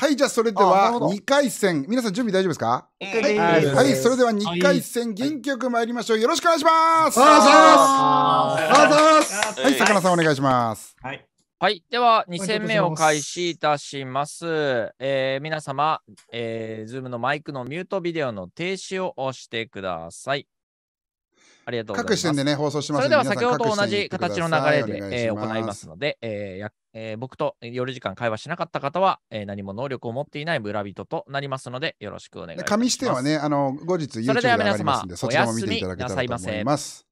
はいじゃあそれでは2回戦皆さん準備大丈夫ですかはいそれでは2回戦元気よく参りましょうよろしくお願いしますはいさかなさんお願いしますはいはい。では、2戦目を開始いたします。ますえー、皆様、えー、ズームのマイクのミュートビデオの停止を押してください。ありがとうございます。各視点でね、放送しますそれでは先ほどと同じ形の流れで、えー、行いますので、えーやえー、僕と夜時間会話しなかった方は、えー、何も能力を持っていない村人となりますので、よろしくお願いします。紙視点はね、あの後日 YouTube で上がりますんで、そちらも見ていただけたらと思います。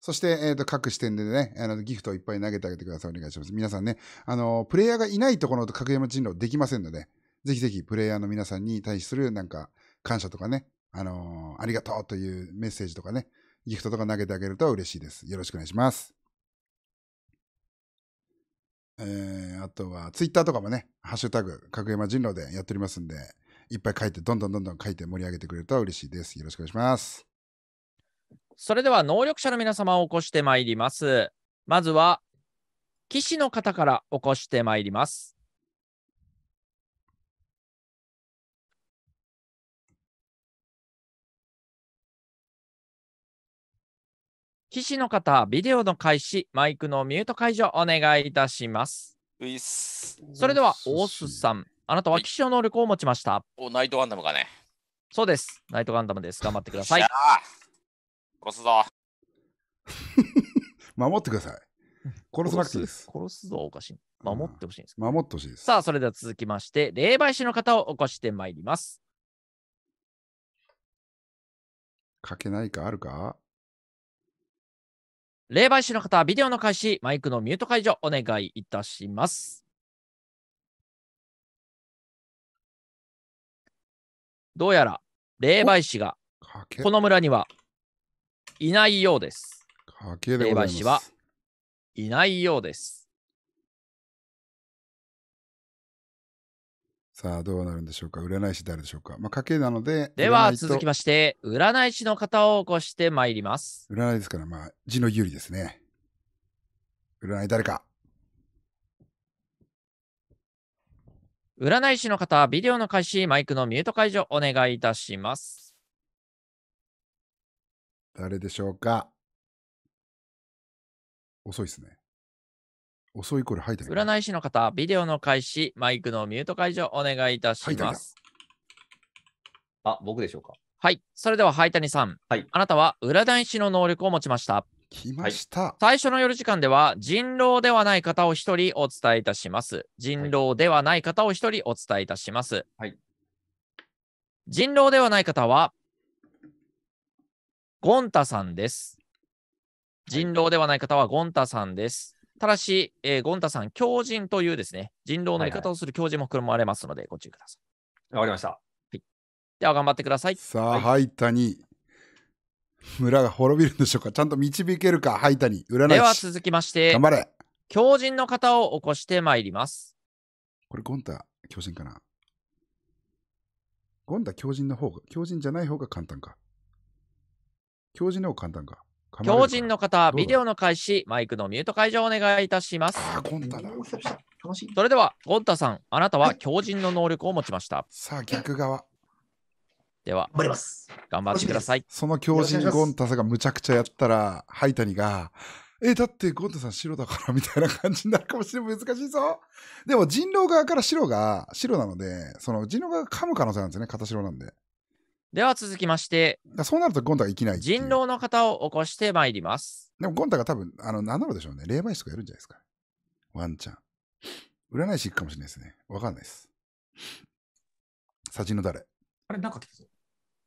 そして、えっ、ー、と、各視点でね、あの、ギフトをいっぱい投げてあげてください。お願いします。皆さんね、あの、プレイヤーがいないところと格山人狼できませんので、ぜひぜひプレイヤーの皆さんに対するなんか、感謝とかね、あのー、ありがとうというメッセージとかね、ギフトとか投げてあげると嬉しいです。よろしくお願いします。えー、あとは、ツイッターとかもね、ハッシュタグ、角山人狼でやっておりますんで、いっぱい書いて、どんどんどんどん書いて盛り上げてくれると嬉しいです。よろしくお願いします。それでは、能力者の皆様を起こしてまいります。まずは、棋士の方から起こしてまいります。騎士の方、ビデオの開始、マイクのミュート解除お願いいたします。それでは、オースさん、あなたは騎士の能力を持ちました。お、ナイトガンダムかね。そうです。ナイトガンダムです。頑張ってください。殺すぞ。守ってください。殺さなくていいで す。殺すぞ、おかしい。守ってほしいです、守ってほしいです。さあ、それでは続きまして、霊媒師の方を起こしてまいります。書けないかあるか霊媒師の方、はビデオの開始、マイクのミュート解除、お願いいたします。どうやら、霊媒師が、この村には、いないようです。霊媒師は、いないようです。さあ、どうなるんでしょうか占い師誰でしょうかまあ、家系なので。では、続きまして、占い師の方を起こしてまいります。占いですから、まあ、字の有利ですね。占い誰か占い師の方、ビデオの開始、マイクのミュート解除、お願いいたします。誰でしょうか遅いですね。遅いこ入って占い師の方、ビデオの開始、マイクのミュート解除お願いいたします。あ、僕でしょうか。はい。それでは、灰谷さん。はい。あなたは占い師の能力を持ちました。来ました。最初の夜時間では、人狼ではない方を一人お伝えいたします。人狼ではない方を一人お伝えいたします。はい。人狼ではない方は、ゴンタさんです。人狼ではない方はゴンタさんです。ただし、えー、ゴンタさん、狂人というですね、人狼の味方をする狂人も含まれますので、ご注意ください。わ、はいはい、かりました。はい、では、頑張ってください。さあ、はい、ハイタに村が滅びるんでしょうかちゃんと導けるか、ハイタに。占いでは、続きまして、頑張れ狂人の方を起こしてまいります。これ、ゴンタ、狂人かなゴンタ、狂人の方が、狂人じゃない方が簡単か。狂人の方が簡単か。狂人の方、ビデオの開始、マイクのミュート解除をお願いいたします。それでは、ゴンタさん、あなたは狂人の能力を持ちました。さあ、逆側。では、頑張ります。頑張ってください。その狂人ゴンタさんがむちゃくちゃやったら、ハイタニが、え、だってゴンタさん白だからみたいな感じになるかもしれない。難しいぞ。でも人狼側から白が、白なので、その人狼側が噛む可能性なんですよね。片白なんで。では続きまして、そうなるとゴンタが生きない人狼の方を起こしてまいります。でもゴンタが多分、あの、名乗るでしょうね。霊媒師とかやるんじゃないですか。ワンちゃん。占い師行くかもしれないですね。わかんないです。サジの誰あれ、なんか来たぞ。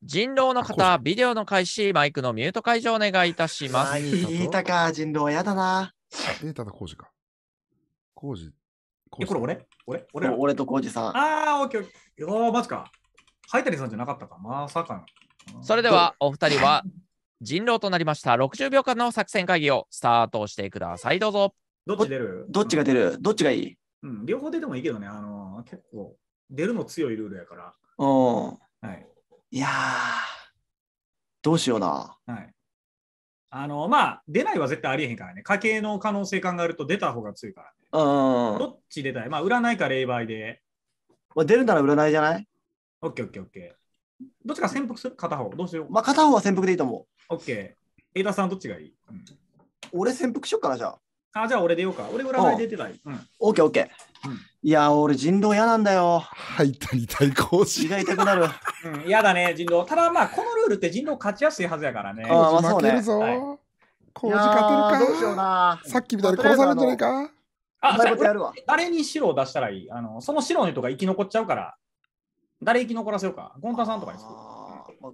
人狼の方、ビデオの開始、マイクのミュート解除お願いいたします。聞いたか、人狼やだな。え、ただ、と工事か。工事。え、これ俺俺俺俺と工事さん。ああ、オッケーオッケー。おー、マジか。ハイタリさんじゃなかったか、まさかの。それでは、お二人は人狼となりました60秒間の作戦会議をスタートしてください。どうぞ。どっち出るどっちが出るどっちがいいうん、両方出てもいいけどね、あのー、結構、出るの強いルールやから。おはい、いやどうしような。はい。あのー、まあ、出ないは絶対ありえへんからね。家計の可能性考えると出た方が強いからね。うん。どっち出たいまあ、占いか霊媒で。まあ、出るなら占いじゃないオッケーオッケーオッケー。どっちか潜伏する片方。どうしよう。まあ、片方は潜伏でいいと思う。オッケー。江田さん、どっちがいい、うん、俺潜伏しよっかな、じゃあ。あ、じゃあ俺出ようか。俺占い出てない。オッケーオッケー。いや、俺人狼嫌なんだよ。入ったり対抗し。胃が痛くなる。うん、嫌だね、人狼。ただまあ、このルールって人狼勝ちやすいはずやからね。ああ、まあそう負けるぞ。はい、工勝てるか。どうしような。さっきみたいに殺されるんじゃないか。あ、あ誰に白を出したらいいあのその白の人が生き残っちゃうから、誰生き残らせようか。ゴンタさんとかに作る。あ、ま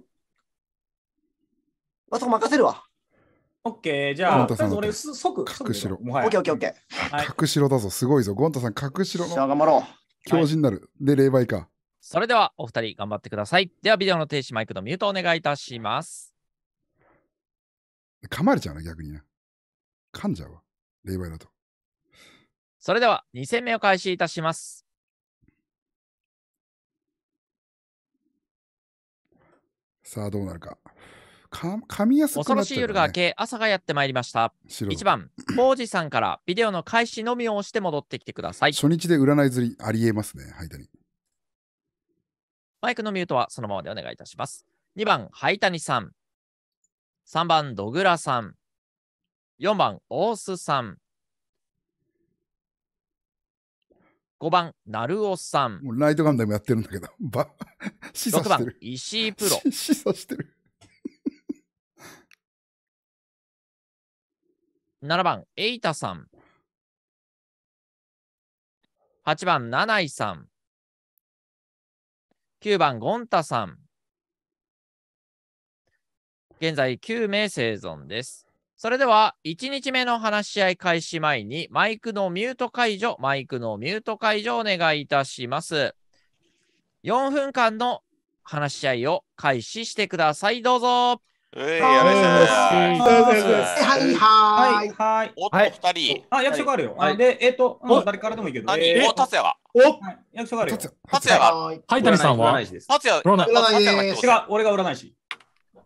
あ、そこ任せるわ。オッケー、じゃあ、とりあえず俺、即、隠しろ。オッケー、オッケー、オッケー。隠しろだぞ、すごいぞ。ゴンタさん、隠しろの。頑張ろう。強靭なる。で、霊媒か。それでは、お二人、頑張ってください。では、ビデオの停止、マイクのミュートお願いいたします。噛まれちゃうな、逆にな。噛んじゃうわ。霊媒だと。それでは、2戦目を開始いたします。さあどうなるか。か噛みやすくなっちゃう、ね、恐ろしい夜が明け、朝がやってまいりました。1番、ポージさんからビデオの開始のみを押して戻ってきてください。初日で占い釣りありえますね、ハイタニ。マイクのミュートはそのままでお願いいたします。2番、ハイタニさん。3番、ドグラさん。4番、オースさん。5番、成尾さん。ライトガンダムやってるんだけど、6 番石井プロ。示してる。7番、エイタさん。8番、ナナイさん。9番、ゴンタさん。現在9名生存です。それでは、1日目の話し合い開始前に、マイクのミュート解除、マイクのミュート解除お願いいたします。4分間の話し合いを開始してください。どうぞ。はい、はい、はい。おっと、二人。あ、役所があるよ。はい、で、えっ、と、誰からでもいいけど。お、達也は。お、役所があるよ。達也は。はい、谷さんは。達也。占い。違う、俺が占い師。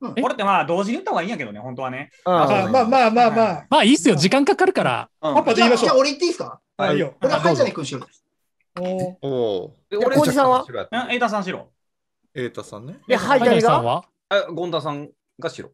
これってまあ同時に言った方がいいんやけどね、本当はね。まあまあまあまあまあ。まあいいっすよ、時間かかるから。パパで言いましょう。じゃあ俺言っていいっすかはいよ。俺はハイジャネ君しろ。おお。俺、さんはエイタさんしろ。エイタさんね。で、ハイジャネさゴンダさんがしろ。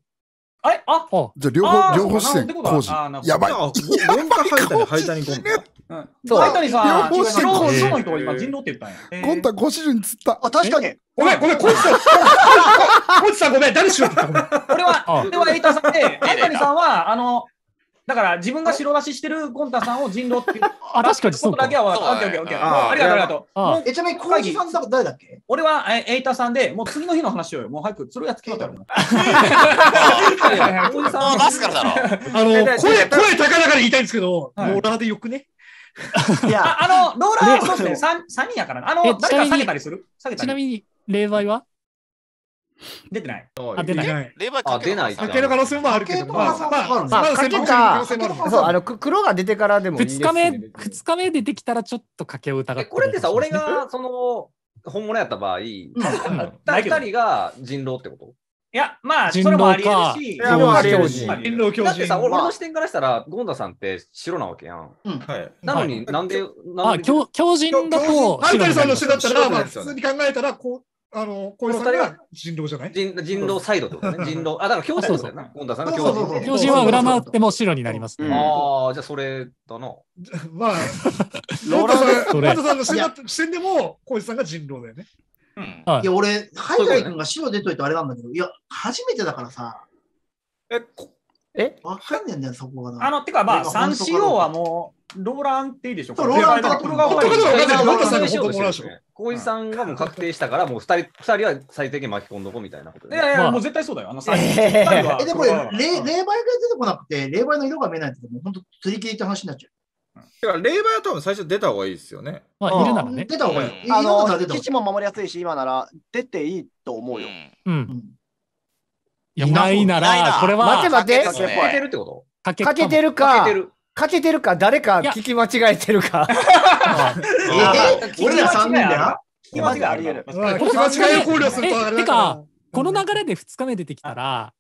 あれあじゃあ両方、両方視線、コジ。やばい。ゴンダハイジャネ、ハイジャネゴンダ。うん。そう。相谷さん、両方してコンの人が今人狼って言ったんや。コンタご主人釣った。あ、確かに。ごめん、ごめん、コンチさん、コンチさんごめん、誰しろって言ったこれは、こはエイターさんで、相谷さんは、あの、だから自分が白出ししてるコンタさんを人狼ってあ、確かにそうありがとう、ありがとう。えちなみに、コーチさん誰だっけ俺はエイタさんで、もう次の日の話をよ。もう早く、釣るやつ決まったよ。コーチさん。あ、出すからだろ。あの、声、声高々で言いたいんですけど、もうラーでよくね。いや、あの、ローラー、そうですね、3, 3人やからな。あの、誰か下げたりする下げたちなみに、霊媒は出てない。あ、出ない。霊媒かあ、け出ないじかける可能性もあるけど、まあ、まあ、まあ、かけた、そう、あの、く黒が出てからでもいい2日目、二日目出てきたらちょっとかけを疑う。これってさ、俺が、その、本物やった場合、た2人が人狼ってこといや、まあ、それもあり得るし、人狼教授。だってさ、俺の視点からしたら、ゴンダさんって白なわけやん。うん、はい。なのになんで、なんで。あ、狂人だと。ハンタリさんの視点だったら、まあ、普通に考えたら、こう。あの、こうい人が人狼じゃない人人狼サイドってことね。人狼。あ、だから教授だよな。ゴンダさんの教授。教授は裏回っても白になりますね。ああ、じゃあそれだな。まあ、ローラーさんの視点でも、小石さんが人狼だよね。はい、いや、俺、海イ君が白出といてあれなんだけど、いや、初めてだからさ。え、こえわかんねえんだよ、そこがな。あの、てかまあ、三 CO はもう、ローランっていいでしょ。う、ローランとこロが終わが小石さんがもう確定したから、もう二人、二人は最低限巻き込んどこみたいなことで。いやいや、もう絶対そうだよ。あの三人。え、でも、霊媒が出てこなくて、霊媒の色が見えないって、もう本当、釣り切りって話になっちゃう。だから、霊媒は多分最初出た方がいいですよね。まあ、いるならね。出た方がいい。あの、父も守りやすいし、今なら出ていいと思うよ。うん。いや、ないなら、これは。待て待て。かけてるってことかけてるか。かけてるか、誰か聞き間違えてるか。え俺ら3人だ聞き間違えあり得る。聞き間違えを考慮するとあれてかこの流れで2日目出てきたら、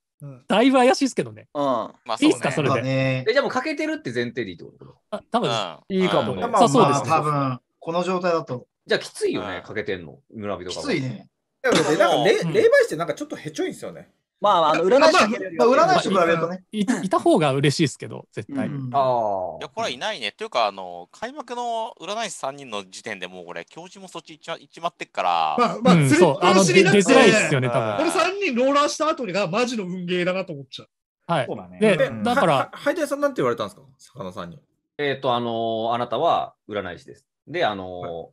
だいぶ怪しいですけどね。うん。まあ、いいっすか、それで。え、じゃあもう欠けてるって前提でいいってことあ、多分、いいかもね。まあ、そうです、多分、この状態だと。じゃあきついよね、欠けてんの。村人が。きついね。なんか、霊媒師ってなんかちょっとへちょいんですよね。まあ、あの占い師と比べるとね、まあ占い師とるとねい。た方が嬉しいですけど、絶対。うん、ああ。いや、これはいないね。というか、あの、開幕の占い師3人の時点でもう、これ、教授もそっち行っちま行っちまってっから。まあ、まあ、釣りっぱなしになって、う出いですよね、多分。これ3人ローラーした後にが、マジの運ゲーだなと思っちゃう。はい。そうだね。で、だから。ハイダさんなんて言われたんですか魚さんに。えっ、と、あのー、あなたは占い師です。で、あのーはい、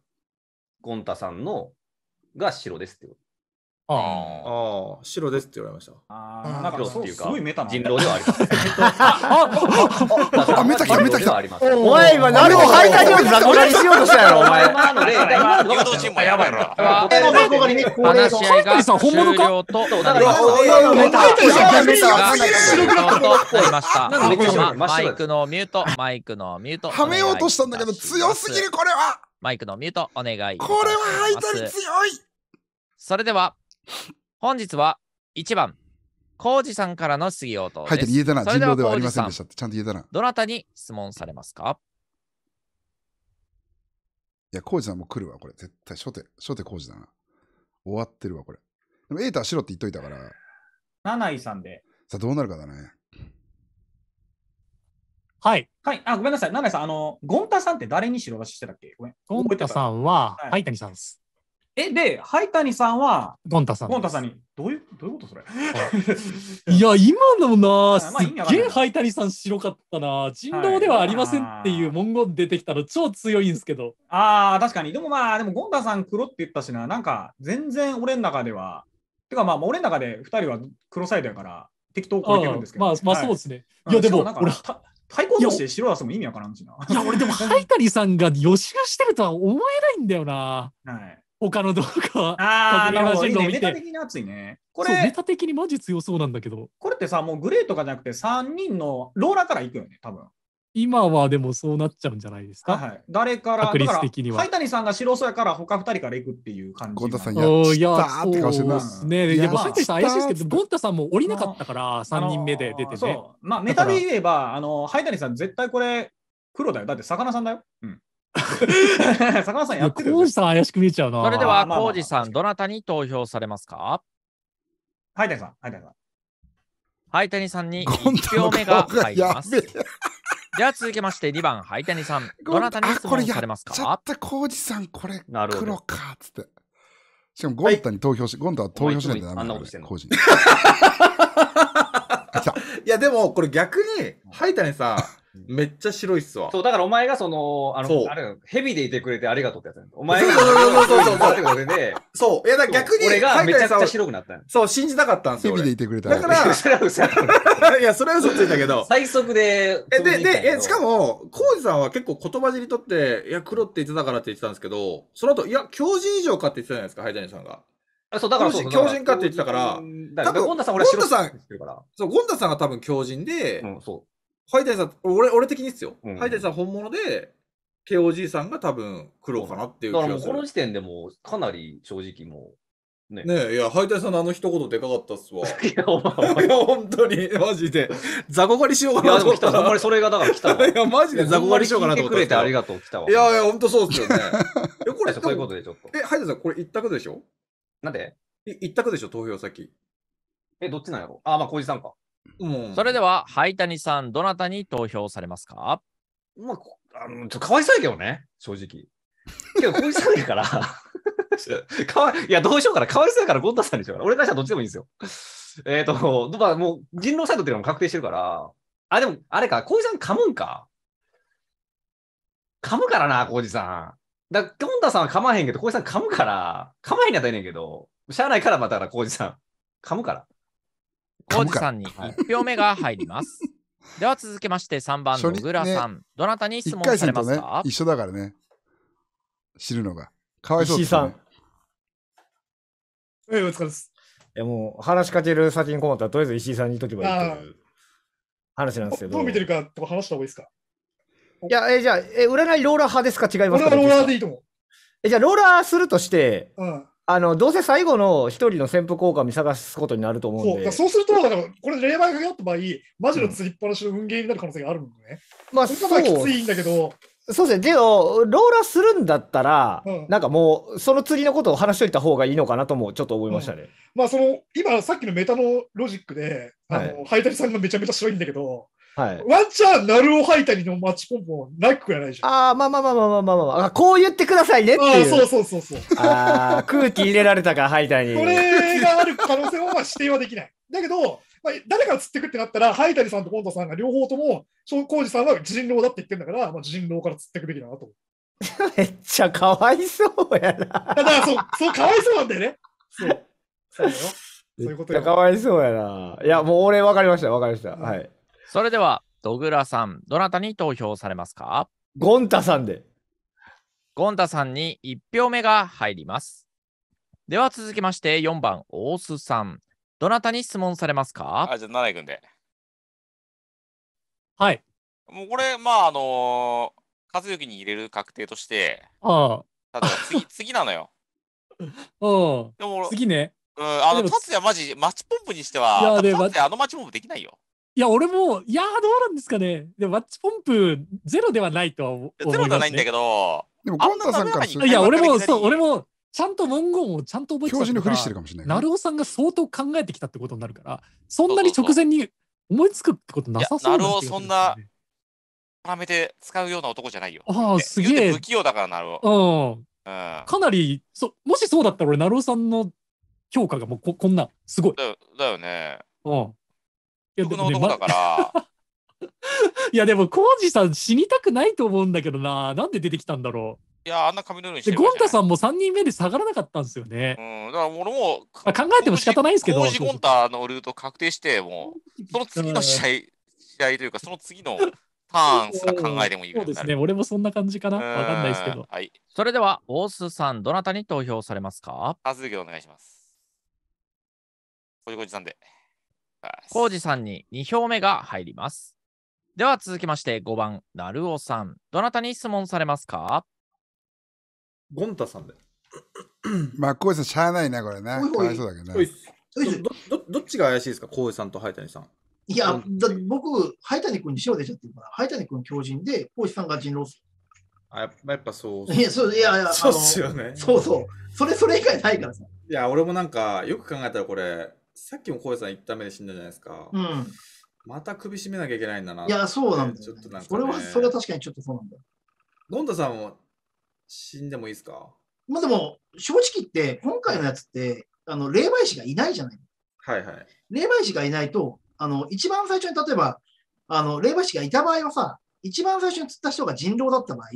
ゴンタさんのが白ですってこと。ああ、白ですって言われました。ああ、なんかっていうか、すごいメタな。人狼ではあります。あ、あ、あ、メタ来た、メタ来た。お前今何も敗退にも雑魚狩りしようとしたやろ、お前。今の例、今の誘導チームやばいな。俺の雑魚に高齢ハイタリさん本物かと、だから、メタ、メタ、メタ、となりまあ、た。マイクのミュート、マイクのミュート。はめようとしたんだけど、強すぎる、これは。マイクのミュート、お願い。これはハイタリ強い。それでは。本日は1番、コウジさんからの質疑応答です。はい、言えたな。人狼ではありませんでしたちゃんと言えたな。どなたに質問されますかいや、コウジさんも来るわ、これ。絶対、初手、初手コウジだな。終わってるわ、これ。でも、エータしろって言っといたから。七井さんで。さあ、どうなるかだね。はい。はい。あ、ごめんなさい。七井さん、あの、ゴンタさんって誰に白出ししてたっけごめん。ゴンタさんは、はい、谷さんです。え、で、灰谷さんは、ゴンタさん。ゴンタさんに、どういう、どういうことそれ。いや、今のな、すっげえ灰谷さん白かったな、人狼ではありませんっていう文言出てきたら超強いんですけど。ああ、確かに。でもまあ、でもゴンタさん黒って言ったしな、なんか全然俺の中では、てかまあ、俺の中で2人は黒サイドやから、適当超えてるんですけど。まあ、まあそうですね。はい、いや、でも、俺、対抗として白出すも意味わからんしな。いや、俺でも灰谷さんが予習してるとは思えないんだよな。はい。他の動画、ああ、なるほど、いタ的に熱いね。これ、ネタ的にマジ強そうなんだけど。これってさ、もうグレーとかじゃなくて、3人のローラーから行くよね、多分今はでもそうなっちゃうんじゃないですか。はいはい、誰から、確率的には。灰谷さんが白そうやから、他2人から行くっていう感じ。ゴンタさんやっいやーって顔してます。ね、でも灰谷さん怪しいですけど、ゴンタさんも降りなかったから、3人目で出てね。まあ、メタで言えば、あの、灰谷さん絶対これ、黒だよ。だって魚さんだよ。うん。坂本さんやってる。浩二さん怪しく見えちゃうな。それでは、浩二さん、どなたに投票されますかはい、谷さん。はい、谷さん。はい、谷さんに1票目が入ります。では続きまして2番、はい谷さん。どなたに投票されますかちょっと、浩二さん、これ、黒か、っつって。しかも、ゴンタに投票し、はい、ゴンタは投票しないとダメだ、ね。あんなことしてんの。いや、でも、これ逆に、ハイタにさ、めっちゃ白いっすわ。そう、だからお前がその、あの、あれ、ヘビでいてくれてありがとうってやつお前が、そうそうそうそう。そう、ね、そういや、だ逆に、俺がめちゃくちゃ白くなったそう、信じなかったんですよ。ヘビでいてくれただから、いや、それは嘘ついたけど。最速で。え、で、で、え、しかも、コウジさんは結構言葉尻とって、いや、黒って言ってたからって言ってたんですけど、その後、いや、教授以上かって言ってたじゃないですか、ハイタニさんが。あそうだからそう強靭かって言ってたから、だからゴンダさん俺白さんそう、ゴンダさんが多分強靭で、うん、そう。ハイタイさん、俺、俺的にですよ。うん、ハイタイさん本物で、KOG さんが多分苦労かなっていう気がする。だからこの時点でもかなり正直もう。ねえ、いや、ハイタイさんのあの一言でかかったっすわ。いや、ほんと本当に、マジで。雑魚狩りしようかなと思った。いや、ほんまにそれがだから来たわ。いや、マジで雑魚狩りしようかなと思ったあほんまにそれがだから来たわいやマジで雑魚狩りしようかなと思った来てくれてありがとう、来たわ。いやいや、ほんとそうっすよね。え、これ、そういうことでちょっと。え、ハイタイさん、これ一択でしょなんで一択でしょ、投票先。え、どっちなんやろあ、まあ、小路さんか。うん。それでは、灰谷さん、どなたに投票されますかまあ、あのちょっとかわいそうやけどね、正直。けど、小路さんやから。かわいいや、どうしようかな。かわいそうやから、ゴンタさんにしようかな。俺からしたらどっちでもいいんですよ。えっ、と、まあ、もう、人狼サイトっていうのも確定してるから。あ、でも、あれか、小路さん噛むんか。噛むからな、小路さん。だゴンダさんはかまへんけど、ウジさん噛むから、かまへんやったらねんけど、しゃあないからまたから浩さん、噛むから。ウジさんに1票目が入ります。では続けまして3番の小倉さん、ね、どなたに質問されますか、ね、一緒だからね。知るのが。かわいそうです、ね。石井さん。えお疲れです。いやもう話しかける先に困ったら、とりあえず石井さんにとけばいいう話なんですけど。どう見てるかとか話した方がいいですかや、え、じゃあ、え、占いローラー派ですか違います俺かはローラーでいいと思う。え、じゃあ、ローラーするとして、うん。あの、どうせ最後の一人の潜伏果を見探すことになると思うんそうだでそうすると、だからこれ、霊媒がかかった場合、マジの釣りっぱなしの運ゲーになる可能性があるもんね。まあ、それがきついんだけど、そうですね。でも、ローラーするんだったら、うんなんかもう、その釣りのことを話しといた方がいいのかなとも、ちょっと思いましたね。まあ、その、今、さっきのメタのロジックで、あの、ハイタリさんがめちゃめちゃ白いんだけど、はい、ワンチャン、ナルオハイタリのマッチポンポンなくやないじゃん。ああ、まあまあまあまあまあまあまあ、こう言ってくださいねっていう。あそうそうそうそう。ああ、空気入れられたか、ハイタリ。これがある可能性はまあ否定はできない。だけど、まあ、誰が釣ってくってなったら、ハイタリさんとコントさんが両方とも、庄浩二さんは人狼だって言ってるんだから、まあ、人狼から釣ってくべきだなと。めっちゃかわいそうやな。だからそう、そうかわいそうなんだよね。そう。そうよ。そういうことよ。かわいそうやな。いや、もう俺分かりました、分かりました。はい。それでは、ドグラさん、どなたに投票されますかゴンタさんで。ゴンタさんに1票目が入ります。では続きまして4番、大須さん。どなたに質問されますかあ、じゃあ、七井君で。はい。もうこれ、まあ、あのー、和幸に入れる確定として、ああ。ただ次、次なのよ。うん。でも、次ね。うん、あの、達也マジ、マッチポンプにしては、いやで達也あのマッチポンプできないよ。いや、俺も、いやー、どうなんですかね。でも、マッチポンプゼロではないとは思います、ね。ゼロではないんだけど、でも、ゴンタさんからするいや、俺も、そう、俺も、ちゃんと文言をちゃんと覚えてたから。表示のふりしてるかもしれない、ね。尾さんが相当考えてきたってことになるから、そんなに直前に思いつくってことなさそうな、ね、なそんな、絡めて使うような男じゃないよ。ああ、すげえ。不器用だから、なるうん。うん、かなりそもしそうだったら俺成尾さんの評価がもうここんなすごいだよねうん曲の男だから。いやでも、浩ジさん死にたくないと思うんだけどな。なんで出てきたんだろう。いや、あんな髪の色にしてゴンタさんも3人目で下がらなかったんですよね。うん、だから俺も、まあ、考えても仕方ないですけど。コージゴンタのルート確定して、もう、その次の試合、試合というか、その次のターンすら考えてもいいそうですね、俺もそんな感じかな。わかんないですけど。はい、それでは、大須さん、どなたに投票されますかあずお願いします。コージゴンさんで。コウジさんに2票目が入ります。では続きまして5番、なるおさん。どなたに質問されますかゴンタさんで。まあ、コウジさん、しゃあないな、これな。かわいそうだけどね。どどどっちが怪しいですか、コウジさんと灰谷さん。いや、だ僕、灰谷君に塩出ちゃってるから、灰谷君強靭で、浩ウさんが人狼あやっぱやっそういやそういやいやそうっすよねそうそうそれそれ以外ないからさいや俺もなんかよく考えたらこれさっきも浩さんっ旦目で死んだじゃないですか。うん。また首絞めなきゃいけないんだな。いや、そうなんだ、ね、ちょっとなんか、ね、それは、それは確かにちょっとそうなんだ。ゴんださんも死んでもいいですかまあでも、正直言って、今回のやつって、あの霊媒師がいないじゃない。はいはい。霊媒師がいないと、あの一番最初に例えば、あの霊媒師がいた場合はさ、一番最初に釣った人が人狼だった場合、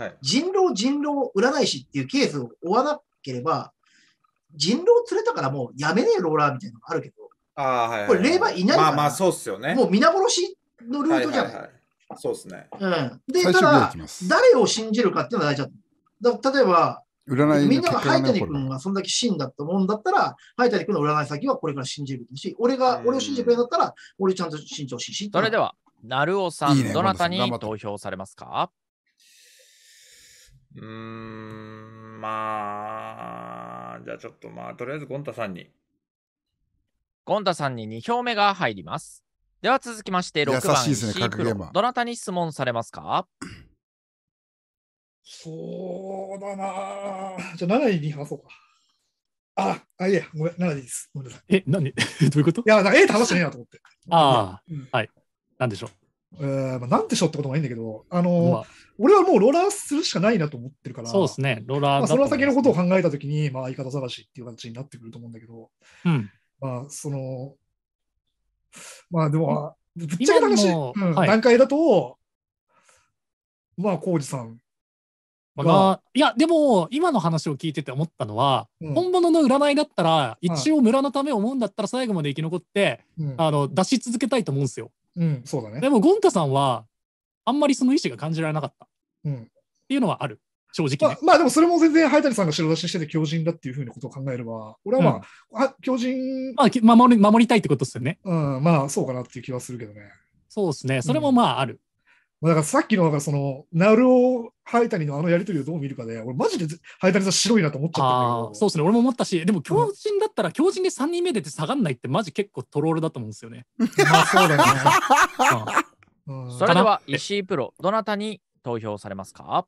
はい、人狼、人狼、占い師っていうケースを追わなければ、人狼連れたからもうやめねえローラーみたいなのがあるけど、あはい、はい、これ霊媒いないから、まあまあそうっすよね。もう皆殺しのルートじゃない。はいはいはい、そうですね。うん。で、ただ、誰を信じるかっていうのは大事だ。だ例えば、占いみんながハイタリ君がそんだけ死んだと思うんだったら、ハイタリ君の占い先はこれから信じるし、俺が、俺を信じてくれんだったら、俺ちゃんと信じてほしいし。それでは、なるおさん、いいね、どなたに投票されますかうーん、まあ。じゃあちょっとまあ、とりあえずゴンタさんに。ゴンタさんに2票目が入ります。では続きまして6番優しいでね、どなたに質問されますかそうだなじゃあ7位に話そうか。あ、あ、いや、ごめん、7位です。ごめんなさい。え、何 どういうこといや、なんか A って話じゃなと思って。ああ、うん、はい。なんでしょう。えー、なんでしょうってこともいいんだけど、あの、まあ、俺はもうローラーするしかないなと思ってるから、そうですね、ローラー、まあ、その先のことを考えたときに、まあ、相方探しっていう形になってくると思うんだけど、うん、まあ、その、まあ、でも、ぶっちゃけ話、うん、はい、段階だと、まあ、浩二さんまあ、いやでも今の話を聞いてて思ったのは、うん、本物の占いだったら一応村のためを思うんだったら最後まで生き残って、うん、あの出し続けたいと思うんですよ。うん、そうだね。でも、ゴンタさんは、あんまりその意思が感じられなかった。うん。っていうのはある。正直、ねまあ、まあでもそれも全然、タリさんが白出ししてて強靭だっていうふうなことを考えれば、俺はまあ、うん、あ強靭、まあ守り。守りたいってことですよね。うん、まあそうかなっていう気はするけどね。そうですね。それもまあある。だからさっきの、だかその、ナルオ・ハイタニのあのやりとりをどう見るかで、俺マジでハイタニさん白いなと思っちゃったそうですね、俺も思ったし、でも強人だったら、強人で3人目出て下がんないって、マジ結構トロールだと思うんですよね。まあそうだね。それでは石井プロ、どなたに投票されますか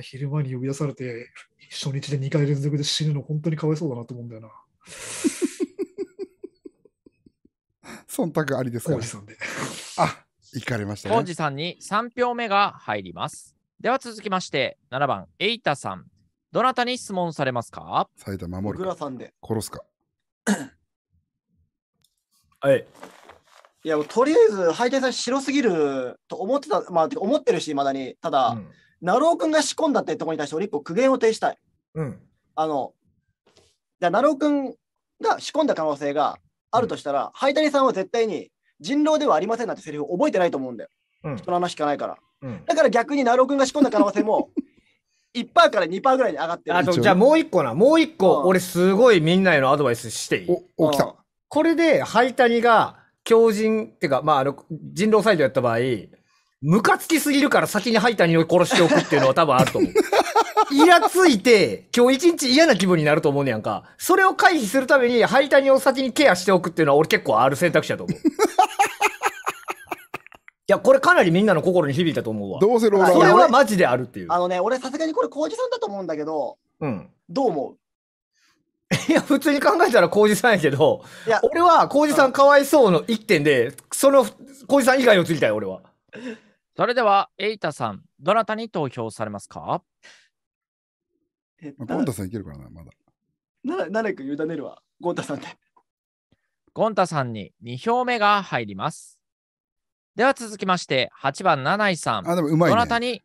昼間に呼び出されて、初日で2回連続で死ぬの、本当にかわいそうだなと思うんだよな。忖度ありですか、ね、おじさんで。あ行かれましたね。さんに3票目が入ります。では続きまして、7番、エイタさん。どなたに質問されますか埼玉守るか。さんで。殺すか。はい。いや、とりあえず、ハイテンさん白すぎると思ってた、まあ、思ってるし、いまだに。ただ、うん、ナロー君が仕込んだってところに対して、俺一個苦言を呈したい。うん。あの、じゃナロー君が仕込んだ可能性があるとしたら、ハイタニさんは絶対に人狼ではありませんなんてセリフ覚えてないと思うんだよ。うん、人の話しかないから。うん、だから逆にナロ君が仕込んだ可能性も1% から2%ぐらいに上がってる。あと、じゃあもう一個な。もう一個、俺すごいみんなへのアドバイスしていい。お、起きた。これで、灰谷が、狂人っていうか、まあ、あの、人狼サイドやった場合、ムカつきすぎるから先に灰谷を殺しておくっていうのは多分あると思う。イラついて、今日一日嫌な気分になると思うねやんか。それを回避するために、灰谷を先にケアしておくっていうのは俺結構ある選択肢だと思う。いや、これかなりみんなの心に響いたと思うわ。どうせローラーそれはマジであるっていう。あのね、俺さすがにこれ、浩二さんだと思うんだけど、うん。どう思ういや、普通に考えたら浩二さんやけど、いや、俺は浩二さんかわいそうの一点で、その浩二さん以外をついたよ、俺は。それでは、エイタさん、どなたに投票されますかえまあゴンタさんいけるからな、まだ。ななか良君委ねるわ、ゴンタさんで。ゴンタさんに2票目が入ります。では続きまして、8番、七井さん。あ、でもうまい、ね、どなたに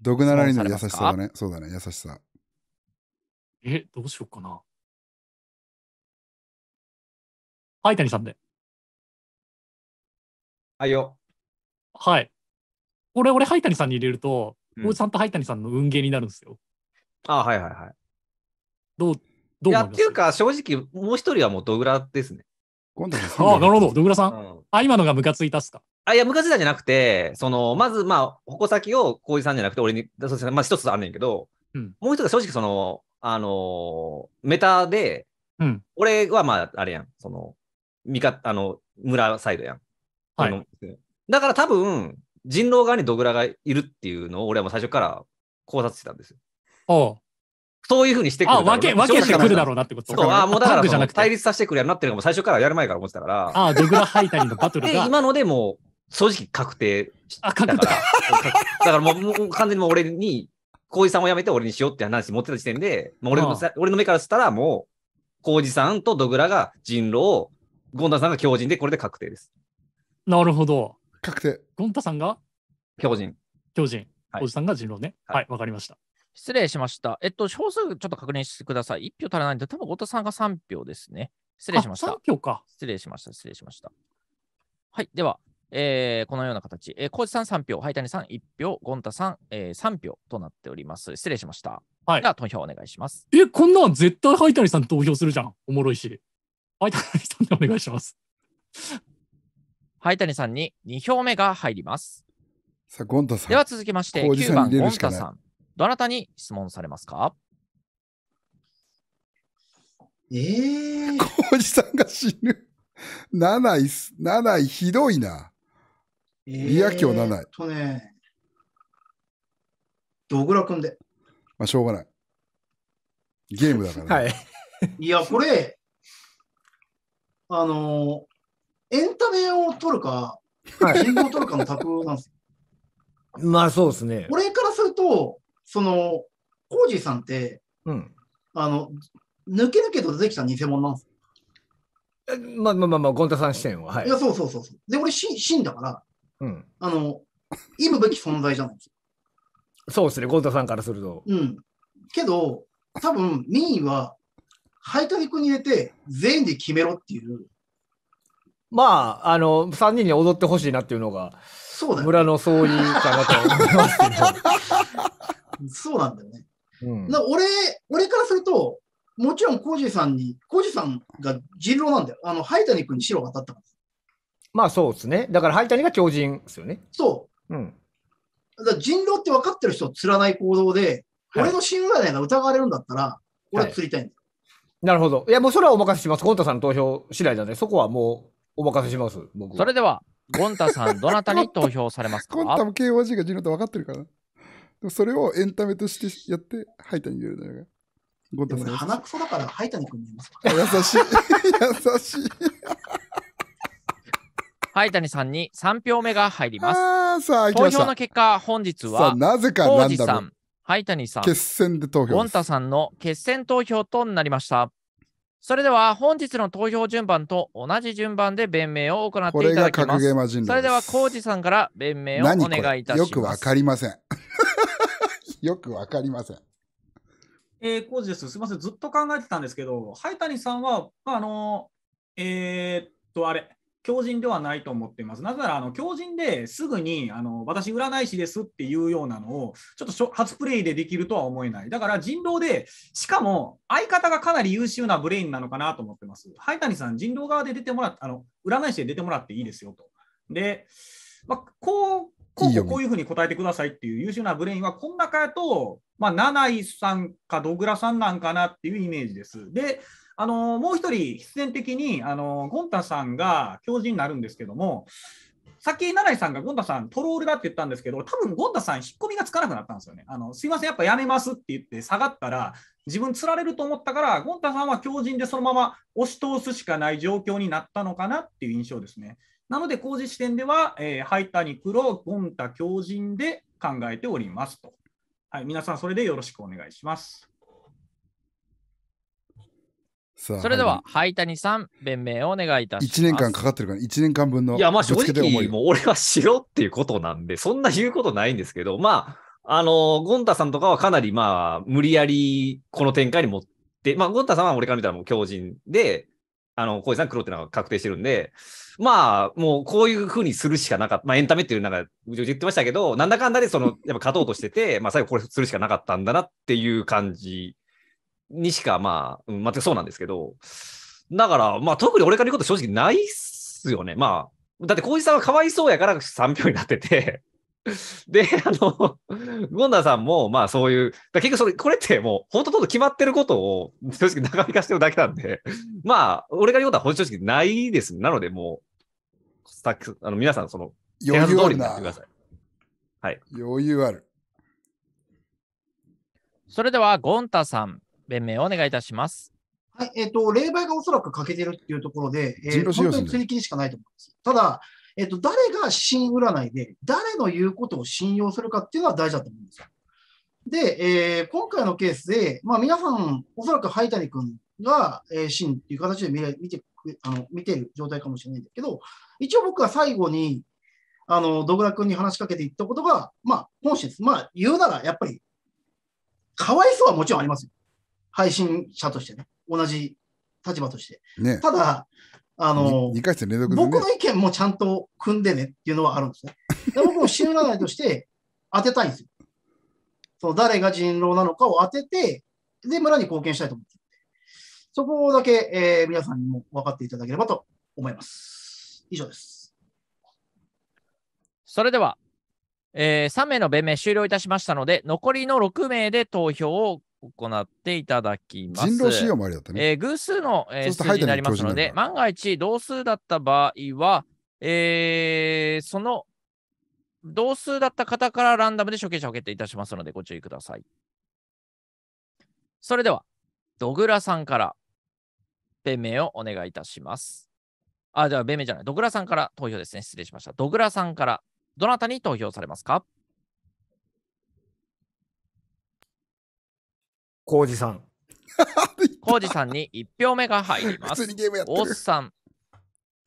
ドグナラリの優しさだね。そうだね、優しさ。え、どうしようかな。はい、谷さんで。はいよ。はい。俺、俺、ハイタニさんに入れると、うん、おじさんとハイタニさんの運ゲーになるんですよ。ああはいはいはい。どう、どういや、っていうか、正直、もう一人はもうドグラですね。今度ああ、なるほど。ドグラさん。うん、あ、今のがムカついたっすかあ、いや、ムカついたんじゃなくて、その、まず、まあ、矛先を浩二さんじゃなくて、俺に、そうですね、まあ、一つあんねんけど、うん、もう一つが正直、その、あのー、メタで、うん、俺は、まあ、あれやん、その、味方、あの、村サイドやん。はい。だから多分、人狼側にドグラがいるっていうのを、俺はもう最初から考察してたんですよ。ああ。そういうふうにしてくる。あ、分け、分けてくるだろうなってこと。そう、あ、もうだから、対立させてくるやなってるのも、最初からやる前から思ってたから。ああ、ドグラハイタリのバトルが。今のでもう、正直確定したから。あ、確定。だからもう、もう完全にもう俺に、浩二さんを辞めて俺にしようって話持ってた時点で、もう俺の、ああ俺の目からしたらもう、浩二さんとドグラが人狼、ゴンダさんが狂人で、これで確定です。なるほど。確定。ゴンタさんが狂人。狂人。浩い、さんが人狼ね。はい、わ、はい、かりました。失礼しました。えっと、少数ちょっと確認してください。1票足らないんで、多分太田さんが3票ですね。失礼しました。3票か。失礼しました。失礼しました。はい。では、えー、このような形。えー、コージさん3票、ハイタニさん1票、ゴンタさん、えー、3票となっております。失礼しました。はい。では、投票お願いします。え、こんなん絶対ハイタニさん投票するじゃん。おもろいし。ハイタニさんでお願いします。ハイタニさんに2票目が入ります。さあ、ゴンタさん。では続きまして、9番、ゴンタさん。どなたに質問されますかええー。浩二さんが死ぬ。7位す、7位、ひどいな。えー、リアキョ7位。えとね、ドグラ君で。まあ、しょうがない。ゲームだから、はい。いや、これ、あのエンタメを取るか、人を取るかの卓なんですよ。まあ、そうですね。俺からすると、その、コージーさんって、うん、あの、抜け抜けと出てきた偽物なんですまあまあまあまあ、ゴンタさん視点は。はい。いや、そうそうそうそう。で、俺、シんだから、うん。あの、いむべき存在じゃないですよ。そうですね、ゴンタさんからすると。うん。けど、多分、民意は、ハイタリックに入れて、全員で決めろっていう。まあ、あの、3人に踊ってほしいなっていうのが、そうだ、ね、村の総理かなと思いますけど。そうなんだよね。うん、俺、俺からすると、もちろん、コージさんに、コージさんが人狼なんだよ。あの、ハイニッ君に白が当たったから。まあそうですね。だからハイタニが狂人ですよね。そう。うん。だ人狼って分かってる人を釣らない行動で、はい、俺の信頼が疑われるんだったら、俺は釣りたいんだよ、はい、なるほど。いや、もうそれはお任せします。ゴンタさんの投票次第だね。そこはもうお任せします。僕それでは、ゴンタさん、どなたに投票されますか ゴンタも KOG が人狼って分かってるから。それをエンタメとしてやって、ハイタに言うるのが。ゴンタさん。鼻くそだからハイタにくんにいます優しい。優しい。灰谷さんに3票目が入ります。投票の結果、本日は、なぜかなんだろう。灰谷さん、決戦で投票ゴンタさんの決選投票となりました。それでは本日の投票順番と同じ順番で弁明を行っていただきます。これが格ゲーマ人それでは、コウジさんから弁明をお願いいたします。よくわかりません。よくわかりません。えー、工事です。すみません。ずっと考えてたんですけど、灰谷さんは、まあ、あの、えー、っと、あれ、狂人ではないと思っています。なぜなら、あの狂人ですぐにあの私、占い師ですっていうようなのを、ちょっと初プレイでできるとは思えない。だから人狼で、しかも相方がかなり優秀なブレインなのかなと思ってます。灰谷さん、人狼側で出てもらって、あの占い師で出てもらっていいですよと。で、まあ、こうこうこういうふうに答えてくださいっていう優秀なブレインは、この中やと、まあ、七井さんかドグラさんなんかなっていうイメージです。で、あのもう一人、必然的にあのゴンタさんが教授になるんですけども、さっき、七井さんがゴンタさん、トロールだって言ったんですけど、多分ゴンタさん、引っ込みがつかなくなったんですよね。あのすいません、やっぱやめますって言って下がったら、自分つられると思ったから、ゴンタさんは強靭でそのまま押し通すしかない状況になったのかなっていう印象ですね。なので、工事視点では、えー、ハイタニクロ、ゴンタ、強靭で考えておりますと。はい、皆さん、それでよろしくお願いします。それでは、タ谷さん、弁明をお願いいたします。1年間かかってるから、1年間分の。いや、まあ正直、もう俺はしろっていうことなんで、そんな言うことないんですけど、まあ、あの、ゴンタさんとかはかなり、まあ、無理やりこの展開に持って、まあ、ゴンタさんは俺から見たらもう強靭で、あの、小井さん黒っていうのが確定してるんで、まあ、もうこういうふうにするしかなかった。まあ、エンタメっていうなんか、言ってましたけど、なんだかんだで、その、やっぱ勝とうとしてて、まあ、最後これするしかなかったんだなっていう感じにしか、まあ、うん、全くそうなんですけど、だから、まあ、特に俺から言うこと正直ないっすよね。まあ、だって、浩二さんはかわいそうやから3票になってて で、あの、ゴンダさんも、まあそういう、だ結局それ、これってもう、本当と決まってることを、正直長引かしてるだけなんで、まあ、俺が言うことは本当正直ないですなので、もう、さあの皆さん、その、提通りになってください。はい。余裕ある。それでは、ゴンタさん、弁明をお願いいたします。はい、えっ、ー、と、霊媒がおそらく欠けてるっていうところで、えー、本当に釣り切りしかないと思います。ただ、えっと、誰が新占いで、誰の言うことを信用するかっていうのは大事だと思うんですよ。で、えー、今回のケースで、まあ、皆さん、おそらく灰谷君が、えー、っていう形で見見てあの見てる状態かもしれないんだけど、一応僕は最後に、あの、ドグラ君に話しかけていったことが、まあ、本心です。まあ、言うなら、やっぱり、かわいそうはもちろんありますよ。配信者としてね。同じ立場として。ね、ただ、あの、2回戦連続、ね、僕の意見もちゃんと組んでねっていうのはあるんですね。で僕も死ぬないとして当てたいんですよ。その誰が人狼なのかを当てて、で、村に貢献したいと思ってそこだけ、えー、皆さんにも分かっていただければと思います。以上です。それでは、えー、3名の弁明終了いたしましたので、残りの6名で投票を行っていただきます。人狼仕様もありだったね。えー、偶数の、えー、数字になりますので、万が一同数だった場合は、えー、その同数だった方からランダムで処刑者を決定いたしますのでご注意ください。それでは、ドグラさんから弁明をお願いいたします。あ、じゃ弁明じゃない。ドグラさんから投票ですね。失礼しました。ドグラさんからどなたに投票されますか浩二さん。浩 二さんに1票目が入ります。大須さん。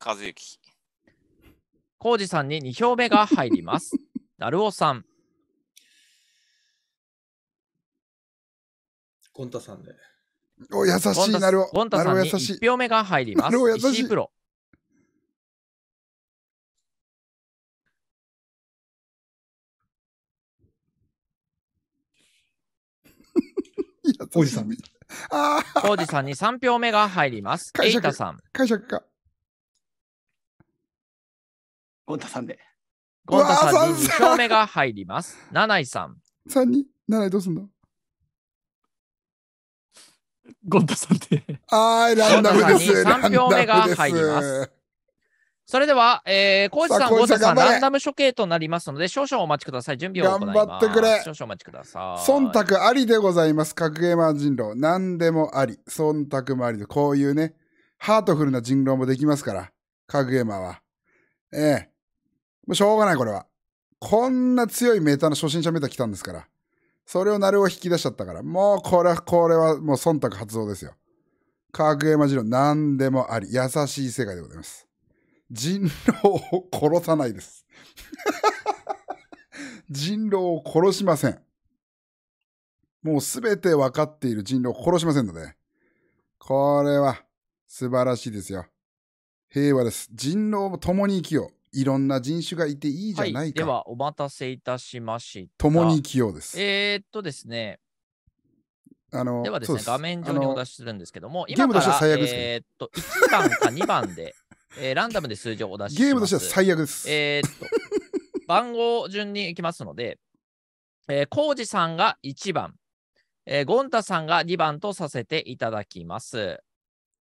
和幸。浩二さんに2票目が入ります。成 尾さん。ゴンタさんで。お優しいなるお。ゴンタさんに1票目が入ります。石井プロ。おじさんに。ああ。おじさんに3票目が入ります。解釈さん。解釈か。ゴンタさんで。ゴンタさんに2票目が入ります。七井さん。3人。七井どうすんのゴンタさんで。ああ、ランダムです。3票目が入ります。それでは、えー、コージさん、ゴーさん、ランダム処刑となりますので、少々お待ちください。準備を行います。頑張ってくれ。少々お待ちください。忖度ありでございます。格ゲーマー人狼。何でもあり。忖度もありで、こういうね、ハートフルな人狼もできますから。格ゲーマーは。ええもうしょうがない、これは。こんな強いメーターの初心者メーター来たんですから。それをなるを引き出しちゃったから。もう、これは、これは、もう忖度発動ですよ。格ゲーマー人狼、何でもあり。優しい世界でございます。人狼を殺さないです。人狼を殺しません。もうすべて分かっている人狼を殺しませんので、これは素晴らしいですよ。平和です。人狼も共に生きよう。いろんな人種がいていいじゃないか。はい、では、お待たせいたしました。共に生きようです。えー、っとですね。あのと、はですえー、ランダムで数字をお出ししゲームとしては最悪です。えー、っと、番号順にいきますので、えー、コウジさんが1番、えー、ゴンタさんが2番とさせていただきます。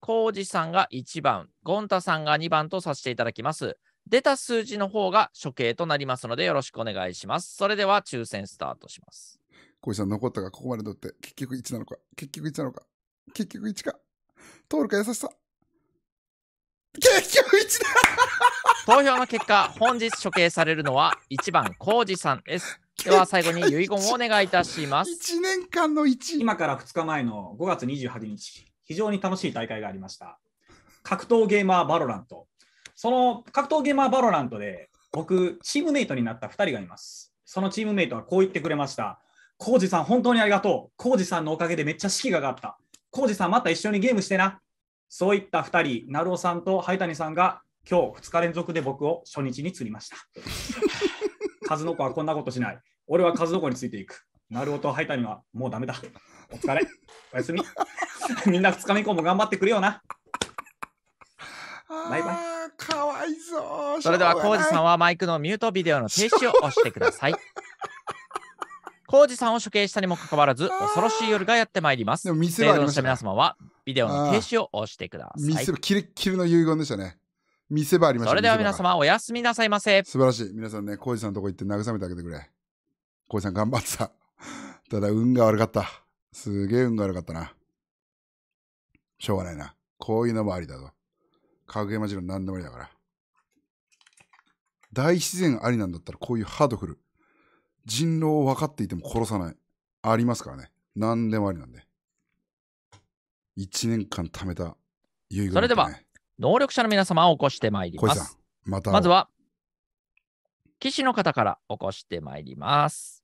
コウジさんが1番、ゴンタさんが2番とさせていただきます。出た数字の方が処刑となりますのでよろしくお願いします。それでは抽選スタートします。ウジさん残ったがここまで取って結局1なのか結局1なのか結局1か通るか優しさ投票の結果、本日処刑されるのは1番、コウジさんです。では最後に遺言をお願いいたします。1年間の1。今から2日前の5月28日、非常に楽しい大会がありました。格闘ゲーマーバロラント。その格闘ゲーマーバロラントで、僕、チームメイトになった2人がいます。そのチームメイトはこう言ってくれました。コウジさん、本当にありがとう。コウジさんのおかげでめっちゃ士気が上がった。コウジさん、また一緒にゲームしてな。そういった2人、成尾さんと灰谷さんが今日2日連続で僕を初日に釣りました。数の子はこんなことしない。俺は数の子についていく。成尾と灰谷はもうだめだ。お疲れ。おやすみ。みんな2日目以降も頑張ってくれよな。バイバイ。かわいそう。それでは、浩二さんはマイクのミュートビデオの停止を押してください。浩二さんを処刑したにもかかわらず、恐ろしい夜がやってまいります。でも見せ場あした、皆様は、ビデオの停止を押してください。見せ場、キレッキレの遺言でしたね。見せ場ありました、それでは皆様、おやすみなさいませ。素晴らしい。皆さんね、浩二さんのとこ行って慰めてあげてくれ。浩二さん頑張ってた。ただ、運が悪かった。すげえ運が悪かったな。しょうがないな。こういうのもありだぞ。かぐやまじろん何でもありだから。大自然ありなんだったら、こういうハードフル。人狼を分かっていても殺さない。ありますからね。何でもありなんで。1年間貯めた遺言、ね、それでは、能力者の皆様を起こしてまいります。ままずは、騎士の方から起こしてまいります。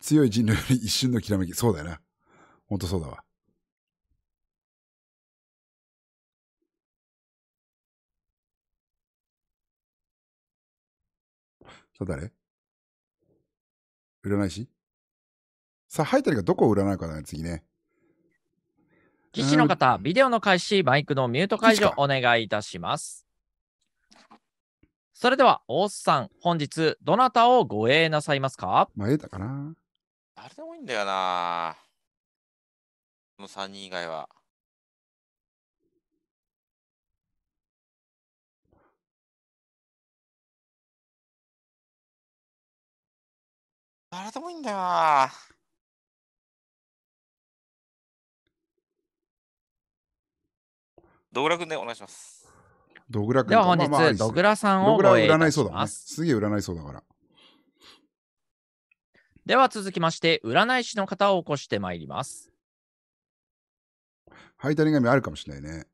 強い人類より一瞬のきらめき。そうだよな。ほんとそうだわ。そだ誰占い師さあ、ハイタリがどこを占うかだね、次ね。騎士の方、ビデオの開始、マイクのミュート解除お願いいたします。それでは、大須さん、本日、どなたをご営なさいますかまあ、ええだかな。誰でもいいんだよな。この3人以外は。誰でもいいんだよな。ドグラ君でお願いします。ドグラ君では本日、まあまあ、ドグラさんを占いそうだ、す。すげえ占いそうだから。では続きまして、占い師の方を起こしてまいります。はい、谷紙あるかもしれないね。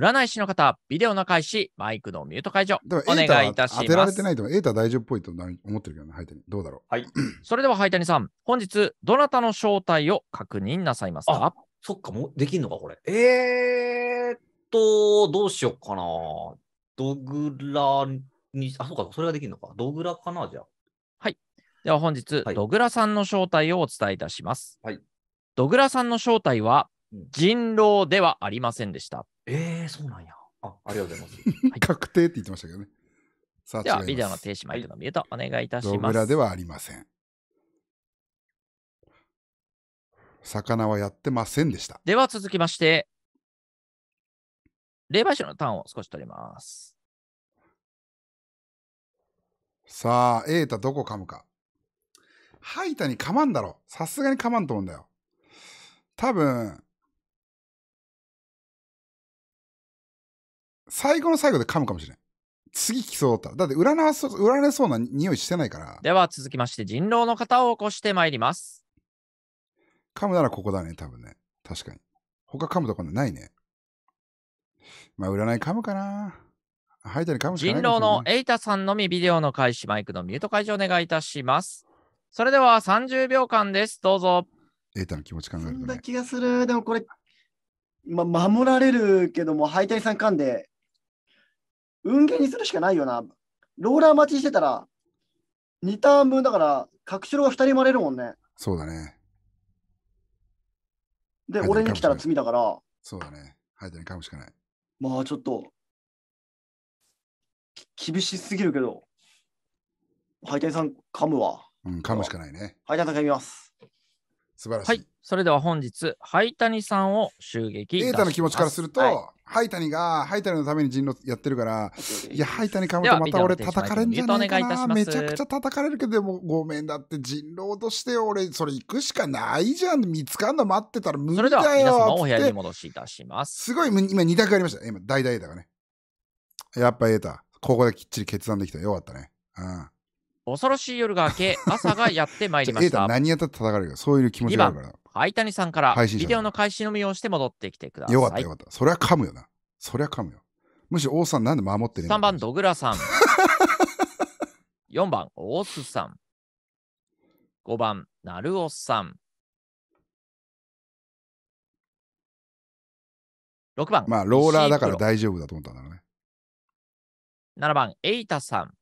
占い師の方、ビデオの開始、マイクのミュート解除、お願いいたします。当てられてないとエータ大丈夫っぽいと思ってるけどね、ハイタニ。どうだろう。はい。それでは、ハイタニさん、本日、どなたの正体を確認なさいますかそっか、もうできんのか、これ。えーっと、どうしようかな。ドグラに、あ、そっか、それができんのか。ドグラかな、じゃあ。はい。では本日、はい、ドグラさんの正体をお伝えいたします。はい。ドグラさんの正体は、人狼ではありませんでした。ええー、そうなんや。あありがとうございます。はい、確定って言ってましたけどね。さあでは、ビデオの停止マイクのミュート、お願いいたします。ドラではありません。魚はやってませんでした。では続きまして、霊媒師のターンを少し取ります。さあ、エータどこ噛むか。吐いたに噛まんだろ。さすがに噛まんと思うんだよ。多分、最後の最後で噛むかもしれん。次きそうだっただって占わそ、占われそうな匂いしてないから。では続きまして、人狼の方を起こしてまいります。噛むならここだね、多分ね。確かに。他噛むとこないね。まあ、占い噛むかな。噛むしかない人狼のエイタさんのみビデオの開始、マイクのミュート解除お願いいたします。それでは30秒間です。どうぞ。エイタの気持ち考えると、ね。そんな気がする。でもこれ、ま、守られるけども、ハイタリさん噛んで、運ゲーにするしかないよな。ローラー待ちしてたら、2ターン分だから、隠しろが2人生まれるもんね。そうだね。で、俺に来たら罪だから。そうだね。ハイドにかむしかない。まあ、ちょっと、厳しすぎるけど、ハイタニさん噛むわ。うん、噛むしかないね。ハイタニさん噛みます。素晴らしい。はい。それでは本日、灰谷さんを襲撃。ータの気持ちからすると、はい、灰谷が灰谷のために人狼やってるから、いや、灰谷かむとまた俺叩かれんじゃないかな。めちゃくちゃ叩かれるけど、でもごめんだって人狼として俺、それ行くしかないじゃん。見つかんの待ってたら無理だよ。それでは皆様お部屋に戻しいたします。すごい、今2択ありました。今、大々だがね。やっぱータここできっちり決断できた。よかったね。うん。恐ろしい夜が明け、朝がやってまいりました。何やったら叩かれるか、そういう気持ちがあるから。灰谷さんから、ビデオの開始のみをして戻ってきてください。よかったよかった。それは噛むよな。それは噛むよ。むしろ王さんなんで守ってね3番、ドグラさん。4番、大須さん。5番、なるおさん。6番。まあ、ローラーだから大丈夫だと思ったんだろうね。7番、エイタさん。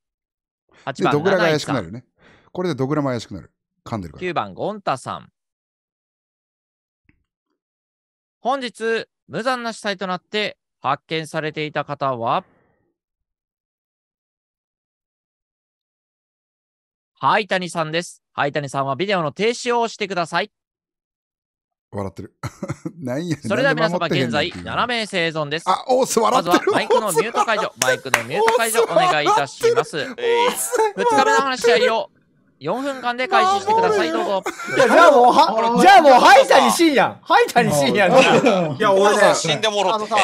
8番ドグラが怪しくなるね。これでドグラも怪しくなる。噛んでるから。9番、ゴンタさん。本日、無残な死体となって発見されていた方は、はい、谷さんです。はい、谷さんはビデオの停止をしてください。笑ってる。やそれでは皆様、現在7名生存です。あ、笑ってる。まずはマイクのミュート解除、マイクのミュート解除お願いいたします。2日目の話し合いを4分間で開始してください、どうぞ。じゃあもう、は、じゃあもう、ハイタにしんやん。ハイタにしんやん。いや、俺さ、死んでもろあのさ、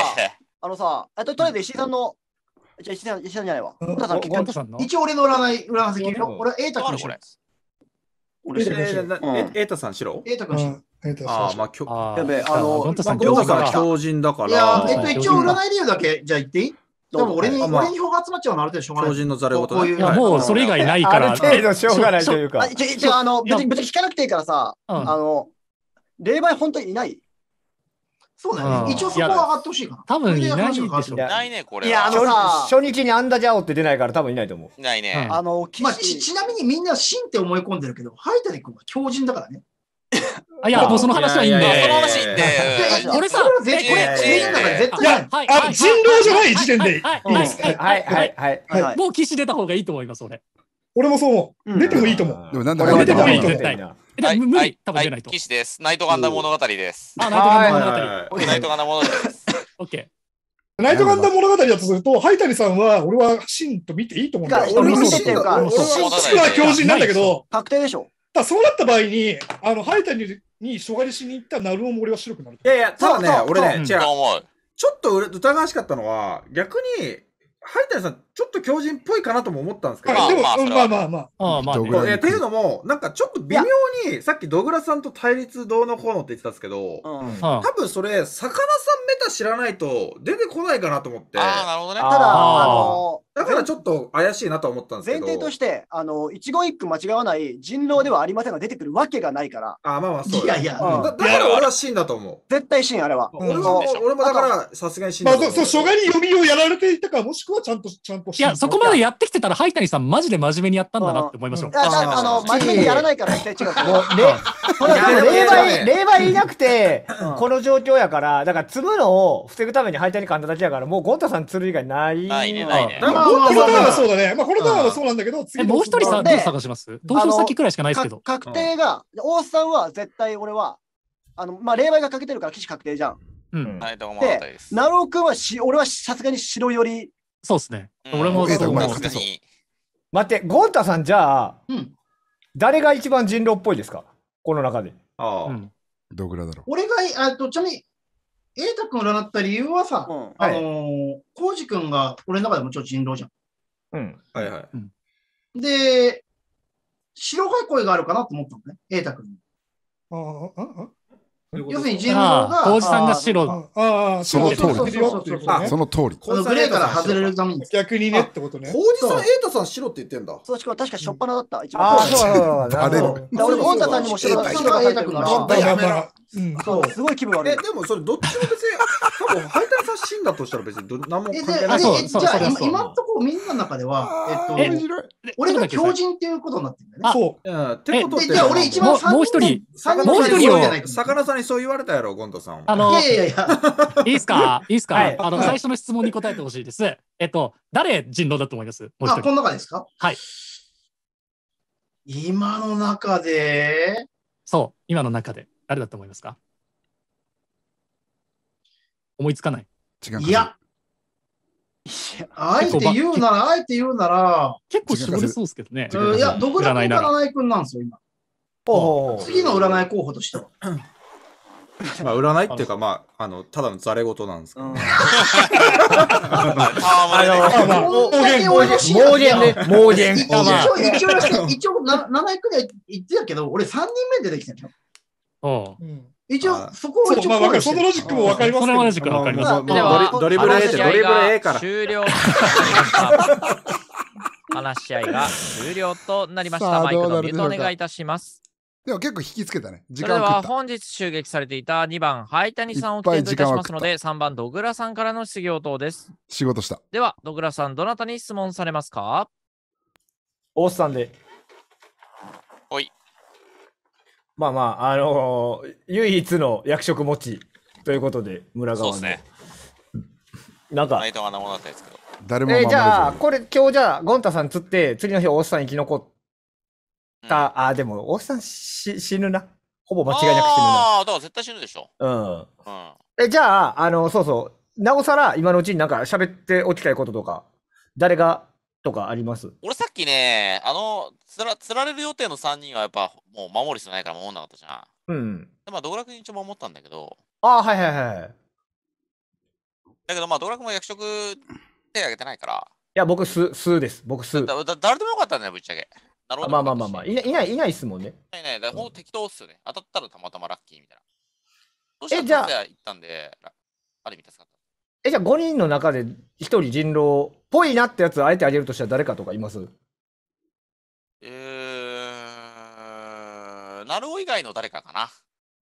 あのさ、えっと、とりあえず石井さんの、じゃあ石井さん、石井さんじゃないわ。一応俺の占い、占い先、俺、エイタ君しろ。俺、エイタさんしろ。エータ君しろ。ああ、まあ、きょやべあの、まあ強人だから。いや、えっと、一応占い理由だけ、じゃあ言っていいでも俺に、俺に票が集まっちゃうのある程度しょうがない。超人のいや、もうそれ以外ないから。ある程度しょうがないというか。あ、ちあの、別に、別に聞かなくていいからさ、あの、霊媒本当にいないそうだね。一応そこは上がってほしいかな。多分いないでしょ。ないね、これ。いや、あのさ、初日にアンダジャオって出ないから多分いないと思う。ないね。あの、ちなみにみんな真って思い込んでるけど、ハイタリ君は強人だからね。あ、いや、もうその話はいいんで。その話いいんで。こさ、これ、これ、いや、はい。あ、人狼じゃない時点でいいはい、はい、はい。もう騎士出た方がいいと思います、俺。俺もそう思う。出てもいいと思う。でもなんだか出てもいい、絶対。はい、無理、多分出ないと。士です。ナイトガンダム物語です。あ、ナイトガンダム物語。ナイトガンダム物語です。オッケー。ナイトガンダム物語だとすると、灰谷さんは、俺はシンと見ていいと思うんだよ。俺はシンと、俺は教授なんだけど。確定でしょ。そうなった場合に、あの、タニにしょがりしに行ったら、なるおも俺は白くなる。いやいや、ただね、俺ね、違う。ちょっと疑わしかったのは、逆に、ハイタイさん、ちょっと狂人っぽいかなとも思ったんですけど、まあまあまあ。ああまあっていうのも、なんかちょっと微妙に、さっきドグラさんと対立どうのこうのって言ってたんですけど、多分それ、魚さんメタ知らないと出てこないかなと思って。ああ、なるほどね。ただ、あのだからちょっと怪しいなと思ったんですけど。前提として、あの、一言一句間違わない人狼ではありませんが出てくるわけがないから。あまあまあ、そう。いやいや、だ、から俺はシーンだと思う。絶対シーン、あれは。俺も、俺もだから、さすがにシーンだと思う。まあ、そう、初回に読みをやられていたか、もしくはちゃんと、ちゃんと。いや、そこまでやってきてたら、灰谷さん、マジで真面目にやったんだなって思いましょう。あああの、真面目にやらないから、絶対違う。もう、例外、例外いなくて、この状況やから、だから、積むのを防ぐために灰谷監ただけやから、もう、ゴンタさん釣る以外ない。ないね、ないね。まあ、このターンはそうだね。まあ、このターはそうなんだけど、次。もう一人さ、どう探します投票先くらいしかないですけど。確定が、大須さんは絶対俺は、あの、まあ、例外がかけてるから、棋士確定じゃん。うん。はい、どうも。で、なろうくんはし、俺はさすがに白寄りそうですね。俺もそう思う。待って、ゴンタさんじゃあ、うん、誰が一番人狼っぽいですかこの中で。ああ。うん、どぐらだろう。俺が、あとちなみに、瑛太君占った理由はさ、うん、あのー、ウジ君が俺の中でもちょっと人狼じゃん。うん。はいはい。うん、で、白い声があるかなと思ったのね、瑛太君に。ああ、ああ。要するに GM が。当時さんが白。ああ、その通り。その通り。グレーから外れるために。逆にねってことね。さん、瑛太さん白って言ってんだ。そうしかも確かしょっぱなだった。ああ、そうだ。バ俺、田さんにも白がそう、すごい気分悪い。え、でもそれどっちも別に配達さ死んだとしたら別に何も関係ない。え、じゃあ今今のところみんなの中では、えっと、俺が狂人っていうことになってるんだね。そう。ってことで、じゃ俺一番もう一人、もう一人を。魚さんにそう言われたやろ、ゴンドさんあの、いやいやいや。いいっすかいいっすかあの、最初の質問に答えてほしいです。えっと、誰人狼だと思いますあ、この中ですかはい。今の中でそう、今の中で。誰だと思いますか思いつかない。違ういや、あえて言うなら、あえて言うなら、結構絞れそうですけどね。いや、独断の占い君なんですよ、今。お次の占い候補としては。まあ、占いっていうか、まあ、あの、ただのざれ事なんですけど。あ あ、まあ、盲言、盲言、ね。盲言。一応、一応、7位くらい言ってたけど、俺3人目出てきたんだよ。うん。一応、そこは一応、まかそのロジックもわかります。そのロジックわかります。では、ドリブル A ってドリブル A から。終了。話し合いが終了となりました。マイクのミュートお願いいたします。でも結構引きつけたね。時間それでは本日襲撃されていた2番、タニさんを提示いたしますので、3番、ドグラさんからの質疑応答です。仕事した。では、ドグラさん、どなたに質問されますかオースさんで。はい。まあまあ、あのー、唯一の役職持ちということで、村川そうですね。なんか。もったんですけど。誰もえー、じゃあ、これ、今日じゃあ、ゴンタさん釣って、次の日、大須さん生き残った。うん、あ、でも、大須さんし死ぬな。ほぼ間違いなく死ぬな。ああ、だから絶対死ぬでしょ。うん。うん、え、じゃあ、あの、そうそう。なおさら、今のうちになんか喋っておきたいこととか、誰がとかあります俺さっきね、あの、つらつられる予定の3人はやっぱもう守る必要ないから守んなかったじゃん。うん。でまあ、道楽に一応守ったんだけど。ああ、はいはいはい。だけどまあ、道楽も役職手挙げてないから。いや、僕、す、すです。僕、す。だだ誰でもよかったね、ぶっちゃけ。なるほど。まあまあまあまあ、いない、いない、いないっすもんね。いない、いない。だほんと適当っすよね。当たったらたまたまラッキーみたいな。え、じゃあ、行ったんで、ある意味助かった。じゃあ5人の中で1人人狼っぽいなってやつあえてあげるとしたら誰かとかいますえー、なるお以外の誰かかな。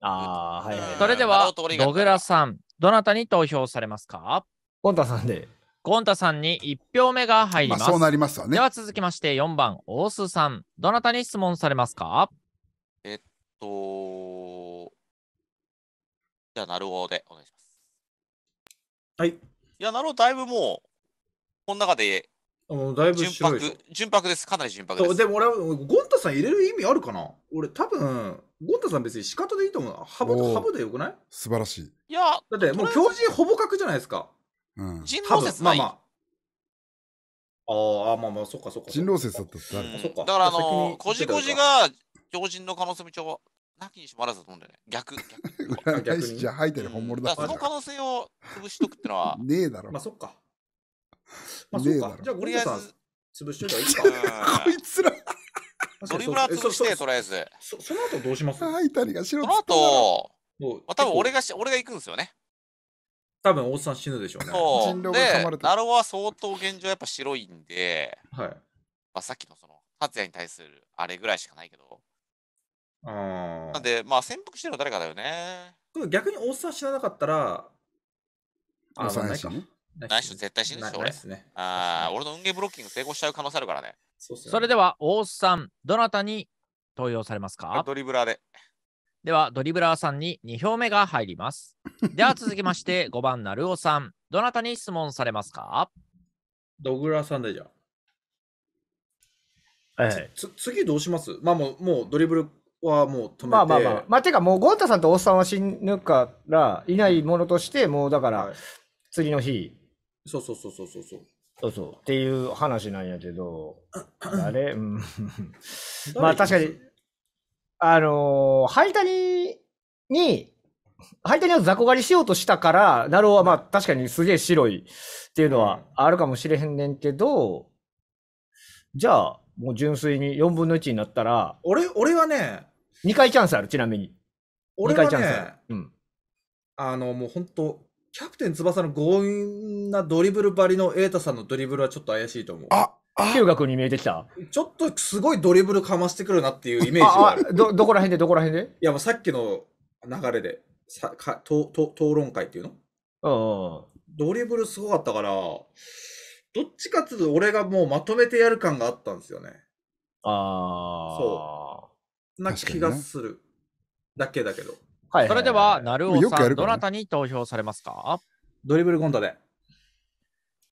ああ、はい、はい。それでは、小倉さん、どなたに投票されますかゴンタさんで。ゴンタさんに1票目が入ります。まあ、そうなりますわね。では続きまして4番、大須さん。どなたに質問されますかえっと、じゃあ、なるおでお願いします。はい。いや、なるほど、だいぶもう、この中であのだいぶ純白いで純白です。かなり純白です。でも俺ゴンタさん入れる意味あるかな俺多分ゴンタさん別に仕方でいいと思うハブハブでよくない素晴らしい。いや、だってもうと強人ほぼ格じゃないですかうん、人狼説なあい。まあああまあまあそっかそっか人狼説だったってうん、だかだから、あの、こじこじが常人の可能性も一応先にしもあらずだと思うんだよね。逆、逆。占いじゃ吐いてる本物だその可能性を潰しとくってのは、ねえだろ。まあそっか。まあそっか。じゃあゴとリりラあえさんず、潰しといたういいか。こいつらドリブラー潰して、とりあえず。その後どうします吐いたりがしその後、もうまあ、多分俺が俺が行くんですよね。多分大津さん死ぬでしょうね。でまれ、てナロは相当現状やっぱ白いんで、はい。まあ、さっきのその、達也に対するあれぐらいしかないけど、うん。なんで、まあ、潜伏してるの誰かだよね。逆に大沢知らなかったら、あ、幼いし大ない絶対死ぬでしょ、俺。ね、ああ、俺の運ゲーブロッキング成功しちゃう可能性あるからね。そねそれでは、大さん、どなたに投与されますかドリブラーで。では、ドリブラーさんに2票目が入ります。では、続きまして、5番、なるおさん、どなたに質問されますかドグラさんでじゃあ。はい、次どうしますまあもうもうドリブルはもう止めて。まあまあまあ。まあ、てかもう、ゴンタさんとおっさんは死ぬから、いないものとして、もうだから、次の日。そうそうそうそうそうそう。そうそう。っていう話なんやけど、あれ、うん。まあ確かに、あのー、ハイタニに、ハイタニを雑魚狩りしようとしたから、ナローはまあ確かにすげえ白いっていうのはあるかもしれへんねんけど、じゃあ、もう純粋に4分の1になったら。俺、俺はね、2回チャンスある、ちなみに。二2回チャンスある。うん。あの、もう本当キャプテン翼の強引なドリブルばりの瑛太さんのドリブルはちょっと怪しいと思う。あ中学に見えてきたちょっとすごいドリブルかましてくるなっていうイメージあど、どこら辺でどこら辺でいや、もうさっきの流れで、さかとと討論会っていうのうん。ドリブルすごかったから、どっちかっていうと俺がもうまとめてやる感があったんですよね。ああ。そう。な気がする。ね、だけだけど。はい、はい、それでは、なるおさん、ね、どなたに投票されますかドリブルゴンタで。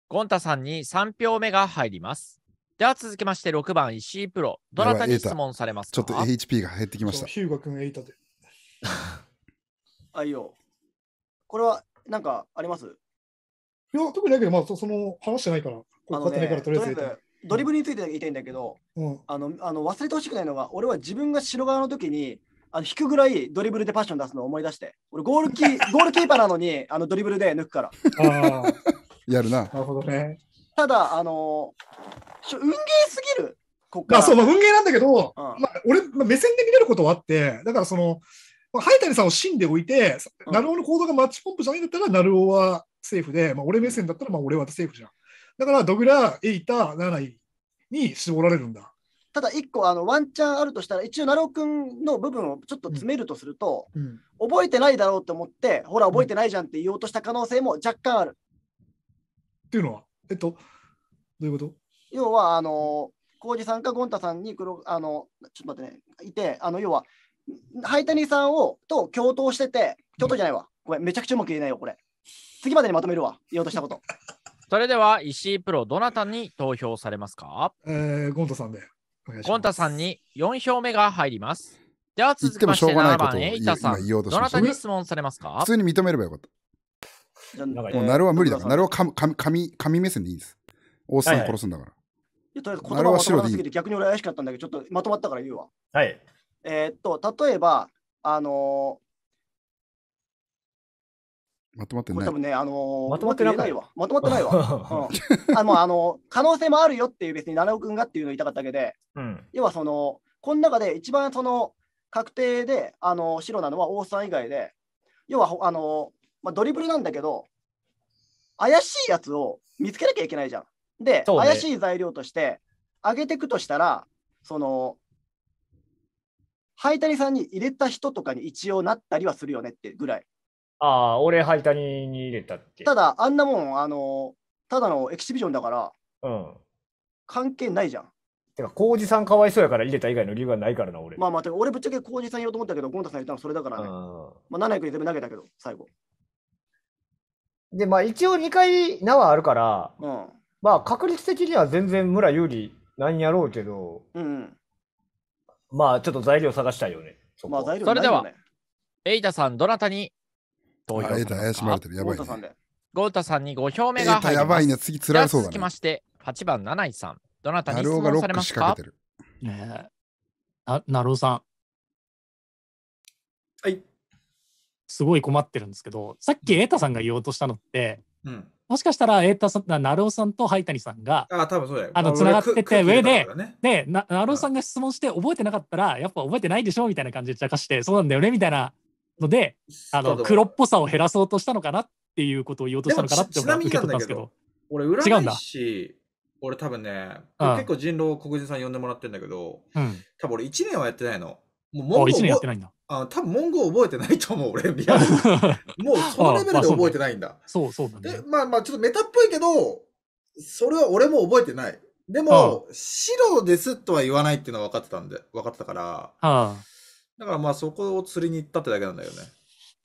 ゴンタさんに3票目が入ります。では続きまして6番石井プロ、どなたに質問されますかちょっと HP が減ってきました。ヒューガ君エイタで。あいよ。これはなんかありますいや、特にないけど、まあそ、その話してないから、こう、ね、ってないから、とりあえず。ドリブルについて言いたいんだけど、うん、あのあの忘れてほしくないのが、俺は自分が白側の時に、あの引くぐらいドリブルでパッション出すのを思い出して、俺ゴールキー、ゴールキーパーなのにあのドリブルで抜くから。あやるな。なるほどね。ただ、あのょ運ゲーすぎる、こまあ、その運ゲーなんだけど、うん、まあ、俺、まあ、目線で見れることはあって、だからその、まあ、早谷さんをんでおいて、うん、ナルの行動がマッチポンプじゃないんだったら、ナルオはセーフで、まあ、俺目線だったら、まあ、俺はセーフじゃん。だから、ドグラ、エイタ、ナナに絞られるんだ。ただ一個あのワンチャンあるとしたら一応奈良君の部分をちょっと詰めるとすると、うん、覚えてないだろうと思ってほら覚えてないじゃんって言おうとした可能性も若干ある。っていうのはえっとどういうこと要はあの浩二さんかゴン太さんに黒あのちょっと待ってねいてあの要はタニさんをと共闘してて共闘じゃないわ、ごめんめちゃくちゃうまく言えないよこれ次までにまとめるわ言おうとしたこと。それでは石井プロ、どなたに投票されますかえー、ゴンタさんで。ゴンタさんに4票目が入ります。では続きまして、がないことさん。どなたに質問されますか普通に認めればよかった。もう、なるは無理だから。なるは紙紙目線でいいです。おさん殺すんだから。いやとりあえず言葉は白でぎて逆に俺怪しかったんだけど、ちょっとまとまったから言うわ。はい。えー、っと、例えば、あのまとまってない。多分ね、あのー、まとまってないわ。まとまってないわ。うん、あの、あの可能性もあるよっていう別に七尾君がっていうのを言いたかったわけで、うん、要はその、この中で一番その確定で、あのー、白なのは王さん以外で、要はあのー、まあ、ドリブルなんだけど、怪しいやつを見つけなきゃいけないじゃん。で、ね、怪しい材料として上げていくとしたら、その、ハイタニさんに入れた人とかに一応なったりはするよねってぐらい。ああ、俺、ハイタニに入れたって。ただ、あんなもん、あの、ただのエキシビジョンだから、うん。関係ないじゃん。てか、ウジさんかわいそうやから入れた以外の理由がないからな、俺。まあまあ、てか俺ぶっちゃけウジさん言おうと思ったけど、ゴンタさん言ったのそれだからね。まあ、7役に全部投げたけど、最後。で、まあ、一応2回縄あるから、うん。まあ、確率的には全然村有利なんやろうけど、うん、まあ、ちょっと材料探したいよね。そまあ、材料ないよねそれではエイタさん、どなたに投票。あ、エータ怪しまれてる。やばい、ね。ゴータさんに5票目が入ります。やばいね。次つそうだ、ね、きまして、8番、七井さん。どなたに質問されますかねな、なるおさん。はい。すごい困ってるんですけど、さっき瑛太さんが言おうとしたのって、うん、もしかしたら瑛太さん、なるおさんと灰谷さんが、あ、多分そうだよ。あの、繋がってて、上で、ね、で、なるおさんが質問して覚えてなかったら、やっぱ覚えてないでしょみたいな感じでちゃかして、そうなんだよねみたいなので、あの黒っぽさを減らそうとしたのかなっていうことを言おうとしたのかなって思ったんですけど。俺、占い師、俺多分ね、ああ結構人狼黒人さん呼んでもらってるんだけど、うん、多分俺1年はやってないの。もう文言1年やってないんだ。あ多分文言覚えてないと思う、俺。リアルもうそのレベルで覚えてないんだ。あまあ、そうそうなんだ、ね、で、まあまあ、ちょっとメタっぽいけど、それは俺も覚えてない。でも、白ですとは言わないっていうのは分かってたんで、分かってたから、だからまあそこを釣りに行ったってだけなんだよね。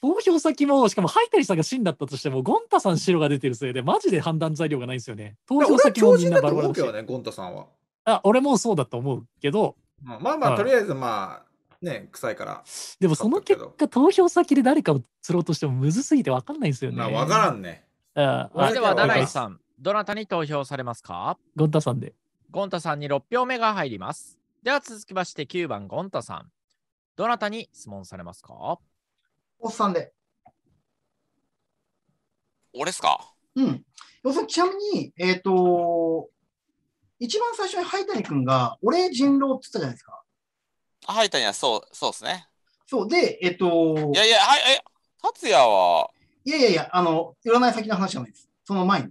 投票先も、しかも、ハイタリさんが死んだったとしても、ゴンタさん白が出てるせいで、マジで判断材料がないんですよね。投票先もみんなバラバラだね、ゴンタさんは。あ、俺もそうだと思うけど。まあまあ、とりあえずまあ、ね、臭いから。でもその結果、投票先で誰かを釣ろうとしても、むずすぎて分かんないんですよね。まあ、分からんね。ああでは、ダライさん、どなたに投票されますかゴンタさんで。ゴンタさんに6票目が入ります。では続きまして9番ゴンタさん。どなたに質問されますかおっさんで。俺っすかうん。要するに、ちなみに、えっ、ー、と、一番最初に灰谷君が、俺人狼って言ったじゃないですか。あ灰谷はそう、そうですね。そうで、えっ、ー、と。いやいや、はい、え、達也は。いやいやいや、あの、占い先の話じゃないです。その前に。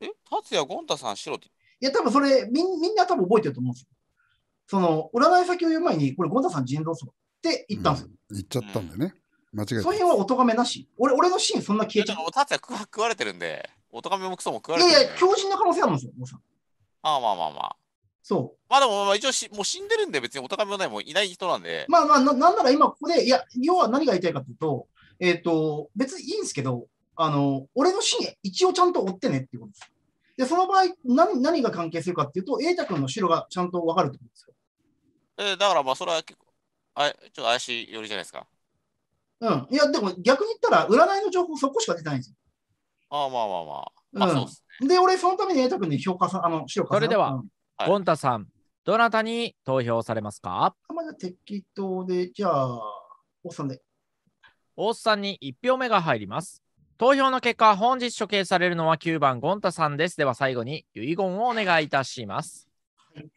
え、達也、ゴンタさん、白って。いや、多分それみ、みんな多分覚えてると思うんですよ。その、占い先を言う前に、これ、ゴンダさん人狼そばって言ったんですよ。言っちゃったんだよね。間違えた。その辺はお咎めなし。俺、俺のシーンそんな消えちゃう。達也食食われてるんで、お咎めもクソも食われてる、いやいや、強靭な可能性あるんですよ、ゴンさん。ああ、まあまあまあ。そう。まあでも、一応し、もう死んでるんで、別にお咎めもない、もいない人なんで。まあまあな、なんなら今ここで、いや、要は何が言いたいかというと、えっ、ー、と、別にいいんですけど、あの、俺のシーン、一応ちゃんと追ってねっていうことです。で、その場合、何何が関係するかっていうと、瑛太君の白がちゃんと分かるってことですよ。え、だからまあ、それは結構、あちょっと怪しいよりじゃないですか。うん。いや、でも逆に言ったら、占いの情報そこしか出てないんですよ。ああ、まあまあまあ。うん、あそうですね。で、俺、そのために瑛太君に評価さ、あの、資料それでは、うんゴンタさん、どなたに投票されますかまだ適当で、じゃあ、おっさんで。おっさんに1票目が入ります。投票の結果、本日処刑されるのは9番ゴンタさんです。では最後に遺言をお願いいたします。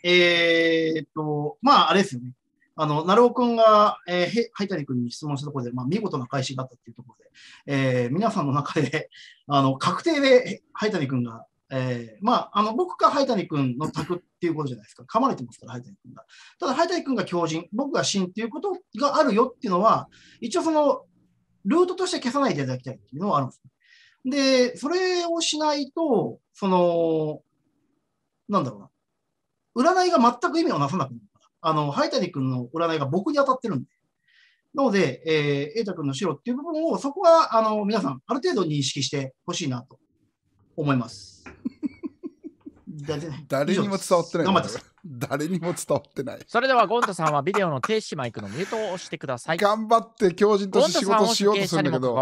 えー、っと、まあ、あれですよね。あの、成尾君が、えー、ハイタ君に質問したところで、まあ、見事な返しがあったっていうところで、えー、皆さんの中で、あの、確定で、灰谷タ君が、えー、まあ、あの、僕か灰谷タ君の択っていうことじゃないですか。噛まれてますから、灰谷タ君が。ただ、灰谷タ君が狂人、僕が真っていうことがあるよっていうのは、一応その、ルートとして消さないでいただきたいっていうのはあるんです。で、それをしないと、その、なんだろうな。占いが全く意味をなさなくなるから。あの、ハイタニ君の占いが僕に当たってるんで。なので、えー、瑛太君の白っていう部分を、そこは、あの、皆さん、ある程度認識してほしいなと思います。誰にも伝わってない。誰にも伝わってない。それでは、ゴンタさんはビデオの停止マイクのミュートを押してください。頑張って、狂人として仕事しようとするんだけど、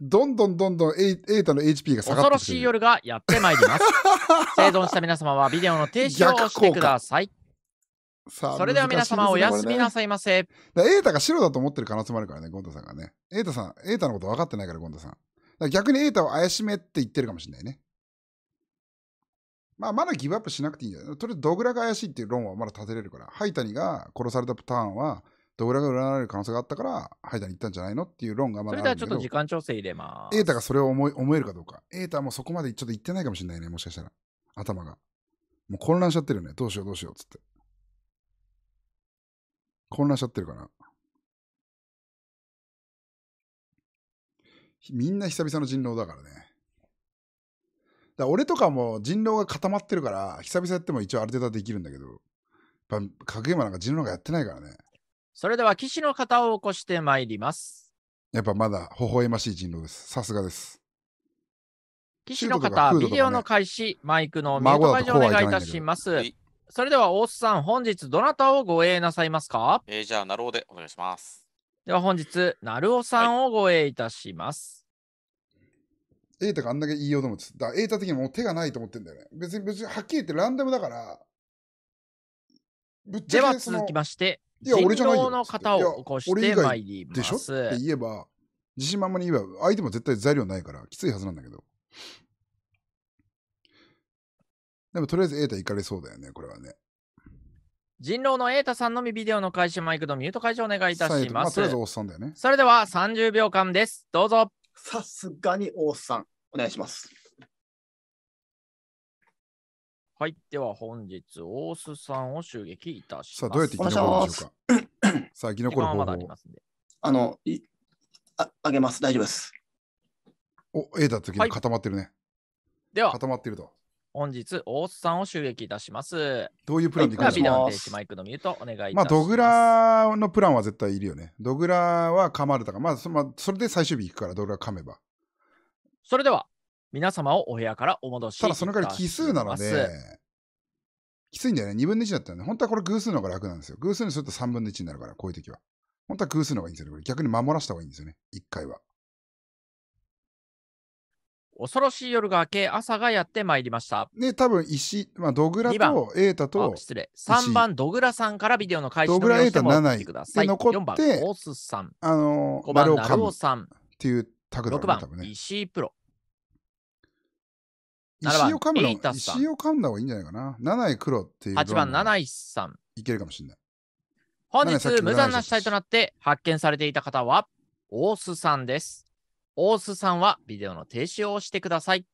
どんどんどんどんエータの HP が下がって恐ろしい夜がやってまいります。生存した皆様はビデオの停止を押してください。さあそれでは皆様おやすみなさいませ。ね、エータが白だと思ってる可能性もあるからね、ゴンタさんがね。エータさん、エータのこと分かってないから、ゴンタさん。逆にエータを怪しめって言ってるかもしれないね。まあ、まだギブアップしなくていいんじゃないとりあえずドグラが怪しいっていう論はまだ立てれるから、ハイタニが殺されたターンは、ドグラが占われる可能性があったから、ハイタニ行ったんじゃないのっていう論がまだそれではちょっと時間調整入れます。エータがそれを思い思えるかどうか。エータもそこまでちょっと行ってないかもしれないね、もしかしたら。頭が。もう混乱しちゃってるね。どうしようどうしようっつって。混乱しちゃってるから。みんな久々の人狼だからね。だ俺とかも人狼が固まってるから、久々やっても一応ある程度はできるんだけど、やっぱ格ゲーなんか人狼がやってないからね。それでは、騎士の方を起こしてまいります。やっぱまだ微笑ましい人狼です。さすがです。騎士の方、ね、ビデオの開始、マイクのミュート解除お願いいたします。それでは、大須さん、本日どなたをご営なさいますかえー、じゃあ、なるおでお願いします。では、本日、なるおさんをご営いたします。はい瑛太があんだけ言いようと思ってた。だ瑛太的にもう手がないと思ってんだよね。別に、別にはっきり言ってランダムだから、ぶっちでゃはけその続きまして、いや、俺じゃないよの型を起こしてまいりまでしょす。って言えば、自信満々に言えば、相手も絶対材料ないから、きついはずなんだけど。でも、とりあえず瑛太行かれそうだよね、これはね。人狼の瑛太さんのみビデオの開始マイクのミュート解除をお願いいた最し後まあ、とすりあえず。おっさんだよね。それでは30秒間です。どうぞ。さすがにおっさん。お願いします。はい、では本日、大須さんを襲撃いたしさあ、どうやって生き残るでしょうか さあ、生き残る方法ありますんで。あの、いああげます。大丈夫です。お、A だ時に固まってるね。はい、では、固まってると。本日、大須さんを襲撃いたします。どういうプランでいんでしょうかまあ、ドグラのプランは絶対いるよね。ドグラは噛まれたかまあそ、まあ、それで最終日行くから、ドグラ噛めば。それでは、皆様をお部屋からお戻しただただ、その代わり奇数なので、きついんだよね。2分の1だったらね。本当はこれ偶数の方が楽なんですよ。偶数にすると3分の1になるから、こういう時は。本当は偶数の方がいいんですよね。逆に守らせた方がいいんですよね。1回は。恐ろしい夜が明け、朝がやってまいりました。ね、多分石、まあ、ドグラとエータと。失礼。3番、ドグラさんからビデオの開始をしてください。ドグラエータ7位。残って、4番、オースさん。あのー、5さん。っていうタグだ、ね、6番、ね、石井プロ。石井を噛石井を噛んだ方がいいんじゃないかな。7位黒っていう。8番、7位さん。いけるかもしれない。本日、無残な死体となって発見されていた方は、大須さんです。大須さんはビデオの停止をしてください。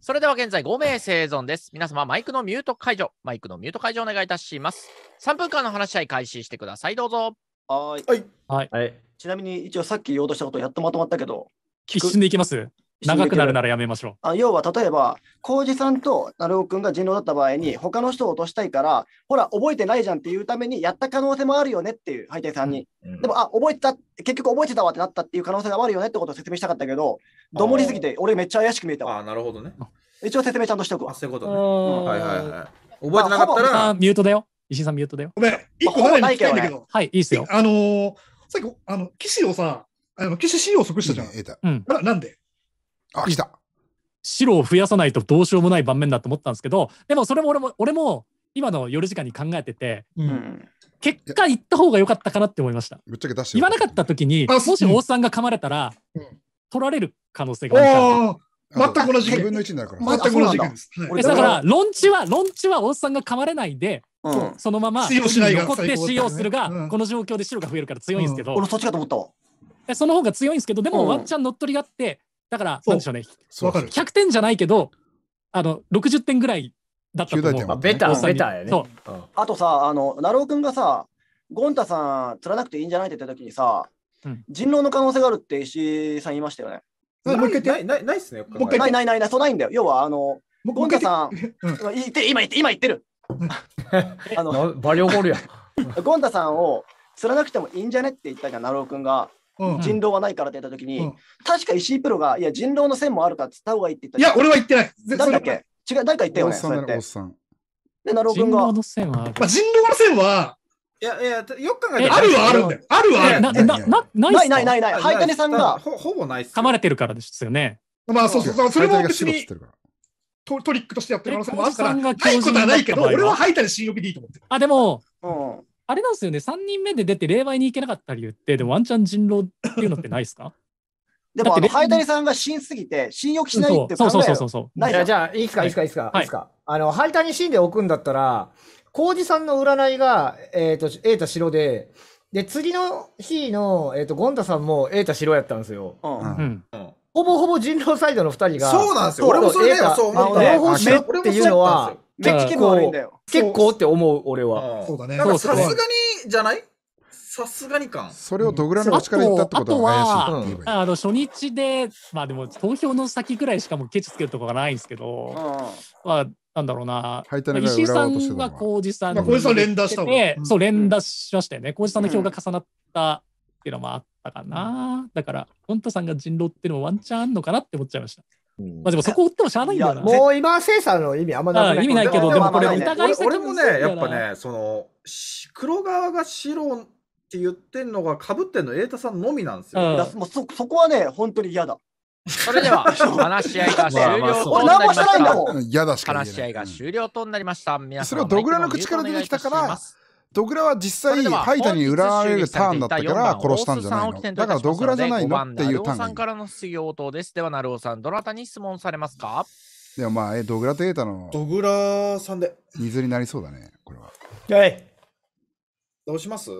それでは現在5名生存です。皆様、マイクのミュート解除。マイクのミュート解除お願いいたします。3分間の話し合い開始してください。どうぞ。はい。はい。はい。ちなみに、一応さっき言おうとしたことやっとまとまったけど、一瞬でいきます長くなるならやめましょう。あ要は例えば、浩二さんと成尾君が人狼だった場合に、他の人を落としたいから、ほら、覚えてないじゃんっていうために、やった可能性もあるよねっていう、ハイテイさんに。うん、でも、あ、覚えてた、結局覚えてたわってなったっていう可能性があるよねってことを説明したかったけど、どもりすぎて、俺めっちゃ怪しく見えたわ。あ、なるほどね。一応説明ちゃんとしておくわ。そういうことね。はいはいはい。覚えてなかったら。まあ、ミュートだよ。石井さんミュートだよ。ごめん、一個話題にたいんだけど。はい、いいっすよ。あのー、さっき、あの、岸をさ、あの騎士 C を即したじゃん。えいたうん。あ、なんであ、来た。白を増やさないとどうしようもない盤面だと思ったんですけど、でもそれも俺も、俺も今の夜時間に考えてて、うん結果言った方が良かったかなって思いました。ぶっちゃけ出して言わなかった時に、もし大津さんが噛まれたらうん、取られる可能性があるかあ全く同じ1分の1になるから。全く同じ意見です。はいえだから、論知は、論知は大津さんが噛まれないで、うん。そのまま使用しないが残って使用するが、うんこの状況で白が増えるから強いんですけど、俺そっちかと思ったわ。その方が強いんですけどでもワンチャン乗っ取りがあってだからなんでしょうねそうそう100点じゃないけどあの60点ぐらいだったと思う、まあ、ベタベタやねあとさあの成尾君がさゴン太さん釣らなくていいんじゃないって言った時にさ、うん、人狼の可能性があるって石井さん言いましたよねもう一回ないないないっすねもう一回ないないないそうないんだよ要はあのゴン太さん、うん、言って今言って今言ってる あのバリールやゴン太さんを釣らなくてもいいんじゃねって言ったじゃん成尾君が人狼はないからって言ったときに、確か石井プロが、いや、人狼の線もあるから言った方がいいって言った。いや、俺は言ってない。誰だっけ違う、誰か言ったよね。そうやって。で、なるお君が。人狼の線はある。まあ、人狼の線は、いやいや、よく考えたら。あるはあるんだよ。あるはある。な、な、な、ないないないない。ハイタネさんが。ほぼないっす。噛まれてるからですよね。まあ、そうそう。それも別に。トトリックとしてやってる可能性もあるから、ないことはないけど、俺はハイタネ信用でいいと思ってる。あ、でも、あれなんですよね、3人目で出て、霊媒に行けなかった理由って、でもワンチャン人狼っていうのってないですかでも、ハイタリさんが死新すぎて、信用しないって考えそうそうそうそう。じゃあ、いゃっすか、いいっすか、いいっすか、はい、いいっすか。あの、ハイタリシーでおくんだったら、浩二さんの占いが、えっ、ー、と、瑛太白で、で、次の日の、えっ、ー、と、ゴンタさんも瑛太白やったんですよ。うん。うんうんほぼほぼ人狼サイドの2人が、そうなんですよ。俺もそれだよ、そう思って。両方しろっていうのは、結構悪い結構って思う、俺は。そうだね。さすがに、じゃないさすがに感。それをドグラの口か言ったってことは怪しいあとは、あの、初日で、まあでも、投票の先ぐらいしかもうケチつけるとこがないんですけど、まあ、なんだろうな、石井さんが浩二さんに、浩二さん連打したもん。そう、連打しましたよね。浩二さんの票が重なったっていうのもあったかな。だから、コンタさんが人狼っていうのもワンチャンあんのかなって思っちゃいました。まあでもそこ売ってもしゃあないんだよな。もう今生産の意味あんまなくない。意味ないけど、でもこれ疑いした俺もね、やっぱね、その、黒側が白って言ってんのがかぶってんの瑛太さんのみなんですよ。もうそそこはね、本当に嫌だ。それでは、話し合いが終了となりました。話し合いが終了となりました。皆さん。それはどぐらいの口から出てきたから、ドグラは実際、ハイタに売られるターンだったから殺したんじゃないのだからドグラじゃないのっていうターン。さんからの質疑応答です。では、なるおさん、どなたに質問されますかいや、まあ、え、ドグラとエータの。ドグラさんで。水になりそうだね、これは。はい。どうします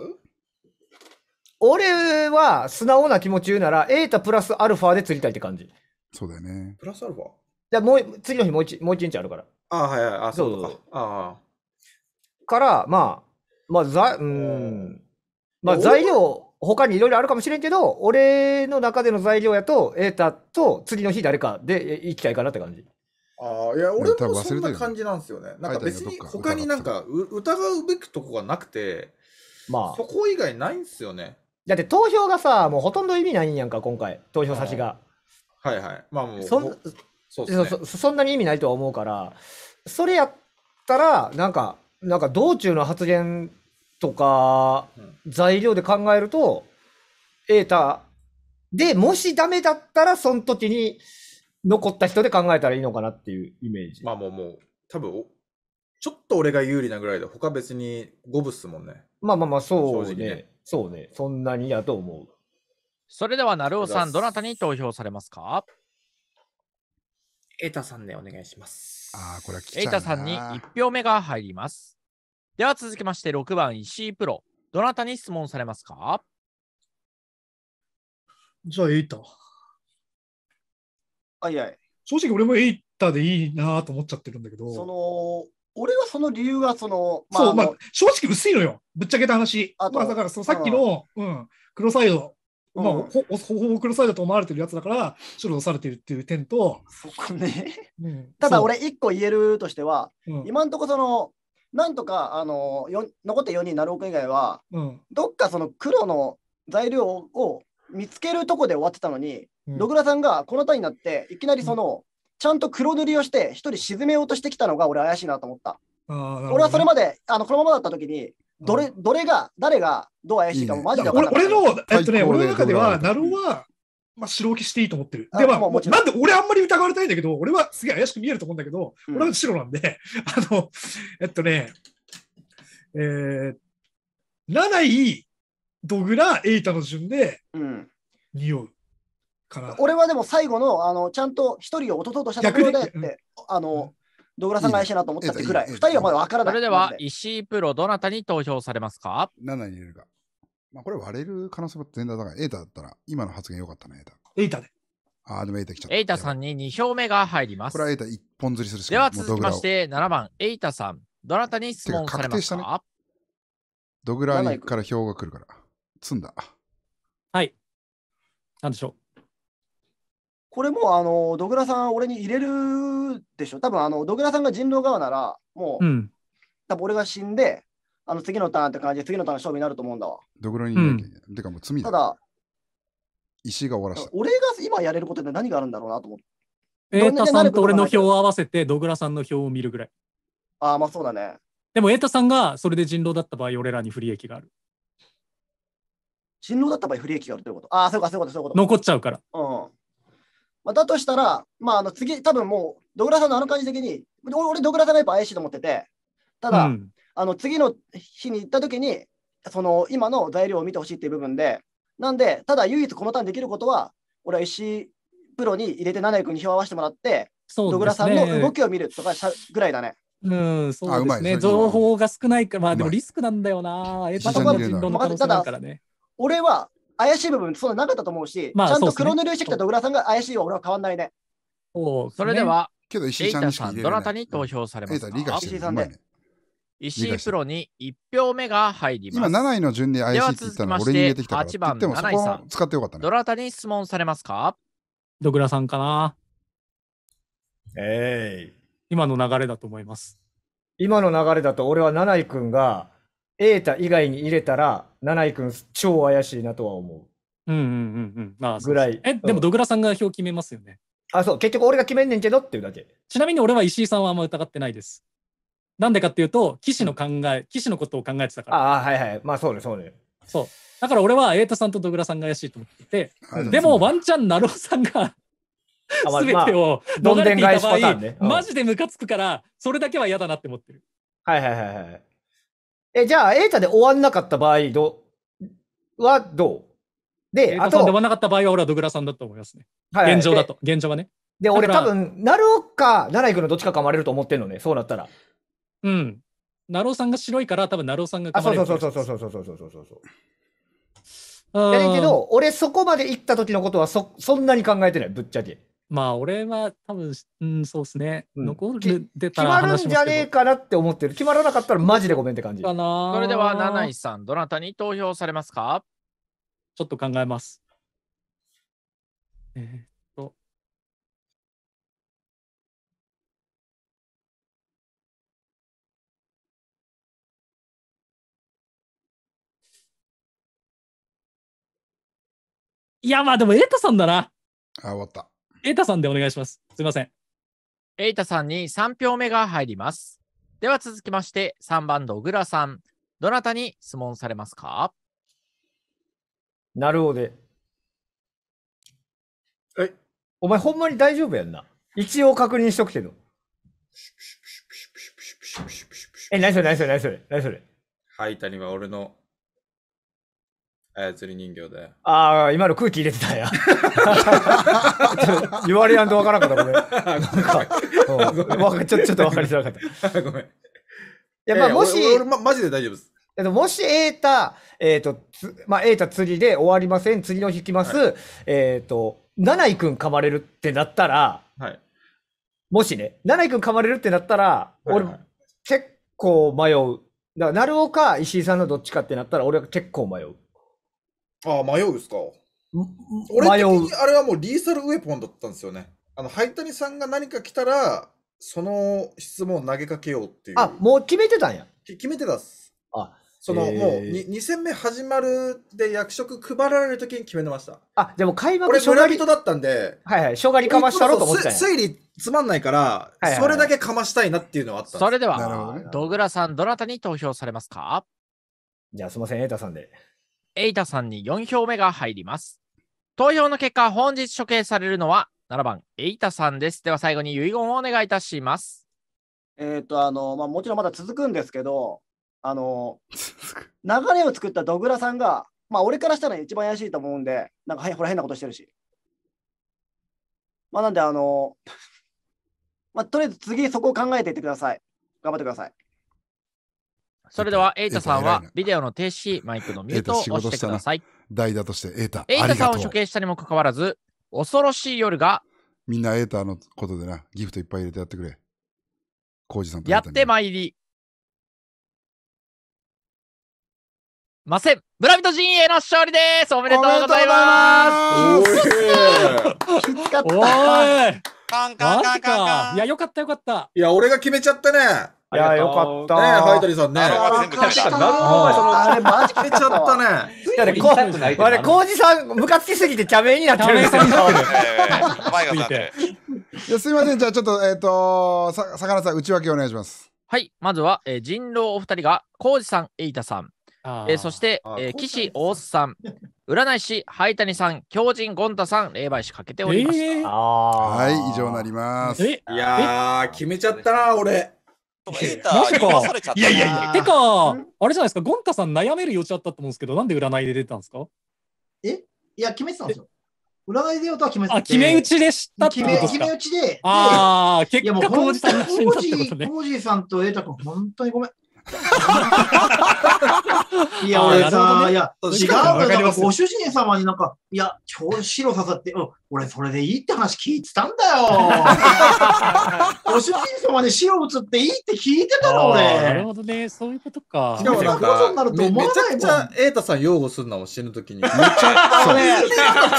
俺は素直な気持ち言うなら、エータプラスアルファで釣りたいって感じ。そうだよね。プラスアルファじゃもう、次の日もう一、もう一日あるから。ああ、はいはい、あそうそうそう。ああ。から、まあ、まあ、ざ、うん。まあ、材料、他にいろいろあるかもしれんけど、俺の中での材料やと、エータと次の日誰かで行きたいかなって感じ。ああ、いや、俺もそんな感じなんですよね。なんか別に他になんか疑うべきとこがなくて、まあ、そこ以外ないんですよね。だって投票がさ、もうほとんど意味ないんやんか、今回、投票先が。はいはい。まあもう、そんそう、ね、そそんなに意味ないとは思うから、それやったら、なんか、なんか道中の発言とか、材料で考えると、エータで、もしダメだったら、その時に残った人で考えたらいいのかなっていうイメージ。まあもうもう、多分ちょっと俺が有利なぐらいで、他別に五分っすもんね。まあまあまあ、そうね。ねそうね。そんなにやと思う。それでは、成尾さん、どなたに投票されますかエイタさんでお願いします。ああ、これはエタさんに1票目が入ります。では続きまして6番石井プロ。どなたに質問されますかじゃあエイタ。はいはい。正直俺もエイタでいいなと思っちゃってるんだけど。その俺はその理由はその、まあ、そう、まあ、正直薄いのよ。ぶっちゃけた話。まあ、だからそのさっきの、うん、黒サイドまあ、ほぼクロサイドと思われてるやつだから処理されてるっていう点とそこね、うん、ただ俺一個言えるとしては、うん、今んとこそのなんとかあのよ残って4人なるお以外は、うん、どっかその黒の材料を見つけるとこで終わってたのに、うん、ドグラさんがこの単になっていきなりその、ちゃんと黒塗りをして一人沈めようとしてきたのが俺怪しいなと思った。俺はそれまであのこのままだった時にどれ、どれが、誰がどう怪しいかもマジで俺俺の、えっとね、俺の中では、ナるは、まあ、白きしていいと思ってる。でも、なんで俺あんまり疑われたいんだけど、俺はすげえ怪しく見えると思うんだけど、俺は白なんで、あの、えっとね、えー、7位、ドグラ、エイタの順で、うかな。う。俺はでも最後の、あの、ちゃんと一人を落とそうとしたところで、って、あの、ドグラさんが怪しいなと思ったってくらい、い人はまだ分からない。それでは、石井プロ、どなたに投票されますか ?7 にいるか。まあ、これ割れる可能性も全然だから、エータだったら、今の発言よかったね、エータ。エータで。ああ、でもエイタ来ちゃった。エイタさんに2票目が入ります。これはエイタ一本釣りするしかでは続きまして、7番、エイタさん、どなたに質問されますか、ね、ドグラにから票が来るから。積んだ。はい。なんでしょう。これもあのドグラさん、俺に入れるでしょ。多分あのドグラさんが人狼側なら、もう、うん、多分俺が死んで、あの次のターンって感じで、次のターンの勝負になると思うんだわ。ドグラに入れるけうん、てかもう罪だ。ただ、石が終わらした。俺が今やれることって何があるんだろうなと思って。エータさんと俺の票を合わせて、ドグラさんの票を見るぐらい。ああ、まあそうだね。でも、エータさんがそれで人狼だった場合、俺らに不利益がある。人狼だった場合、不利益があるということ。ああ、そうか、そういうこと、そういうこと。残っちゃうから。うん。まあ、だとしたら、まあ、あの次、多分もう、ドグラさんのあの感じ的に、俺、ドグラさんがやっぱ怪しいと思ってて、ただ、うん、あの次の日に行った時に、その今の材料を見てほしいっていう部分で、なんで、ただ唯一このターンできることは、俺は石プロに入れて、七百に票を合わせてもらって、そうね、ドグラさんの動きを見るとかしぐらいだね。うん、そうですね。情報が少ないから、まあでもリスクなんだよな。え、ただ、俺は怪しい部分、そんななかったと思うし、まあ、ちゃんと黒塗りしてきたドグラさんが怪しいは俺は変わんないね。おそれでは、けど石井さんどなたに投票されますか石井さんで。石井プロに1票目が入ります。今7位の順に怪しいって言ったの俺に入れてきたから。8番、7位さん。使ってよかったね。どなたに質問されますかドグラさんかなええー、今の流れだと思います。今の流れだと俺は七井君が瑛太以外に入れたら、七井君、超怪しいなとは思う。うんうんうんうん。まあ、ぐらい。え、でも、ドグラさんが票決めますよね。あ、そう、結局俺が決めんねんけどっていうだけ。ちなみに俺は石井さんはあんま疑ってないです。なんでかっていうと、騎士の考え、騎士のことを考えてたから。ああ、はいはい。まあ、そうね、そうね。そう。だから俺は、瑛太さんとドグラさんが怪しいと思っていて、でも、ワンチャン、成尾さんが全てを逃れていた場合、まあねうん、マジでムカつくから、それだけは嫌だなって思ってる。はいはいはいはい。え、じゃあ、エータで終わんなかった場合ど、はどうで、あと。で終わんなかった場合は、俺はドグラさんだと思いますね。はい、現状だと。現状はね。で、俺多分、なるおか、奈良井くのどっちかかまれると思ってんのね、そうなったら。うん。なるおさんが白いから、多分なるおさんが噛まれる。あ、そうそうそうそうそうそうそうそうそうけど、俺そこまで行った時のことはそ、そんなに考えてない、ぶっちゃけ。まあ俺は多分、うん、そうですね、うん、残るたら決まるんじゃねえかなって思ってる決まらなかったらマジでごめんって感じそれでは七井さんどなたに投票されますかちょっと考えますえー、っといやまあでもイ太さんだなあ終わったエイタさんでお願いします。すみません。エイタさんに3票目が入ります。では続きまして、3番の小倉さん。どなたに質問されますかなるほど。え、お前ほんまに大丈夫やんな。一応確認しとくけど。え、何それ何それ何それそれ。ハイタには俺の操り人形で。ああ、今の空気入れてたんや。言われやんとわからんかった、これ。んちょっとわかりづらかった。ごめん。いや、まあ、もし、俺、ま、マジで大丈夫です。もし、エータ、えっ、ー、と、まあ、エータ釣りで終わりません、釣り日引きます、はい、えっ、と、七井くん噛まれるってなったら、はい、もしね、七井くん噛まれるってなったら、はいはい、俺、結構迷う。だなるおか石井さんのどっちかってなったら、俺は結構迷う。ああ、迷うっすか。俺的に。あれはもうリーサルウェポンだったんですよね。あの、灰谷さんが何か来たら、その質問を投げかけようっていう。あ、もう決めてたんや。決めてたっす。あ、その、ーもう2戦目始まるで役職配られる時に決めてました。あ、でも開幕俺、初村人だったんで、はいはい、正月。りかましたろうと思ってたんや。推理つまんないから、はいそれだけかましたいなっていうのはあったそれでどはね、ドグラさん、どなたに投票されますかじゃあすいません、瑛タさんで。エイタさんに4票目が入ります。投票の結果、本日処刑されるのは7番、エイタさんです。では最後に遺言をお願いいたします。えっ、と、あの、まあ、もちろんまだ続くんですけど、あの、流れを作ったドグラさんが、まあ、俺からしたら一番怪しいと思うんで、なんか、はい、ほら、変なことしてるし。まあ、なんで、あの、まあ、とりあえず次そこを考えていってください。頑張ってください。それでは、エイタさんはビデオの停止、マイクのミュートを押してください。代打としてエイタ。エイタさんを処刑したにもかかわらず、恐ろしい夜が。みんなエイタのことでな、ギフトいっぱい入れてやってくれ。コウジさんとやってまいり。ません。村人陣営の勝利です。おめでとうございます。きつかった。カンカンカンカンいや、よかったよかった。いや、俺が決めちゃったね。いや、よかった。ねハイトリさんね。あれ、マジ消えちゃったね。いや、で、こあれ、コウジさん、ムカつきすぎて、茶目になってるすよ。いません、じゃあちょっと、えっと、さ、魚さん、内訳お願いします。はい、まずは、え人狼お二人が、コウジさん、エイタさん、えそして、え岸大須さん、占い師、灰谷さん、狂人ゴンタさん、霊媒師かけております。はい、以上なります。いや決めちゃったな、俺。とか、エーまさいやいやいや、てか、あれじゃないですか、ゴンタさん悩める余地あったと思うんですけど、なんで占いで出たんですかえいや、決めてたんですよ。占いでよとは決めてた。あ、決め打ちでした決め決め打ちで。ああ、結果、コージさんのコージさんと瑛タ君、本当にごめん。いや、俺さ、いや、違うご主人様になんか、いや、超白刺さって、うん、俺それでいいって話聞いてたんだよ。ご主人様に白打つっていいって聞いてたの俺。なるほどね、そういうことか。しかもなんか、なると思めちゃくちゃ瑛太さん擁護するのも死ぬときに。めちゃくちゃ、ね、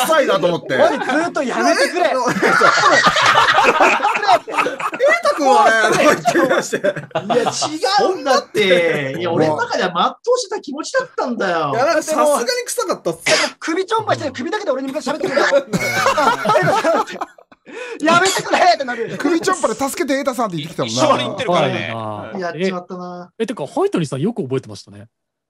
臭いなと思って。マずっとやめてくれ。瑛太君はね、言ってして。いや、違うんだって。いや、俺の中では全うしてた気持ちだったんだよ。いや、さすがに臭かったっ首ちょんぱして首だけで俺に向かって喋ってくれやめてくれってなる。首ちょんぱで助けて、瑛太さんって言ってきたもんな。一緒に言ってるからね。やっちまったな。え、てか、ホイトニーさんよく覚えてましたね。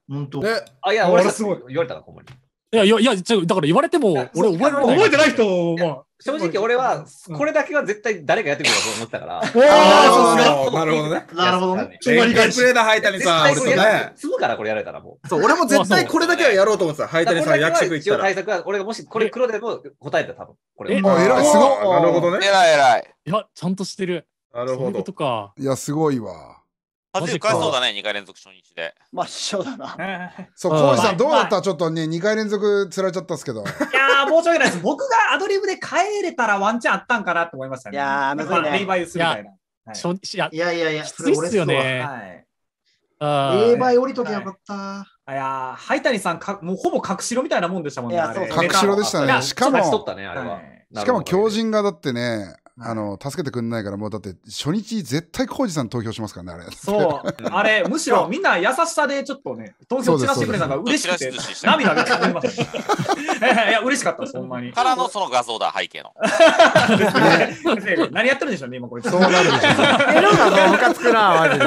本当。え、あ、いや、俺すごい。言われたな、ここに。いやいや、いや、だから言われても、俺覚えられない。覚えてない人は。正直俺は、これだけは絶対誰かやってくると思ってたから。ああ、なるほどね。なるほどね。ちょっとリプレイだ、ハイタニさん。俺ね。積むからこれやれたらもう。そう、俺も絶対これだけはやろうと思ってた。ハイタニさん、役職行っ対策は、俺がもしこれ黒でも答えた多分。これ。偉い、すごい。なるほどね。偉い偉い。いや、ちゃんとしてる。なるほど。とか。いや、すごいわ。恥ずかそうだね、2回連続初日で。まあ、一緒だな。そう、コウジさん、どうだったちょっとね、2回連続釣られちゃったっすけど。いやー、申し訳ないです。僕がアドリブで帰れたらワンチャンあったんかなと思いましたね。いやー、なずいね。レイバイするみたいな。いやいやいや、きついっすよね。レイバイ降りときゃよかった。いや灰谷さんか、もうほぼ隠しろみたいなもんでしたもんね。隠しろでしたね。しかも、しかも強靭がだってね、あの、助けてくんないから、もうだって、初日絶対浩二さん投票しますからね、あれ。そう。あれ、むしろみんな優しさでちょっとね、投票散らしてくれたから嬉しくて、涙が出ました。いや、嬉しかったです、ほんまに。からのその画像だ、背景の。何やってるんでしょうね、今これ。そうなるでしょう。エロがもうムカつくな、マジ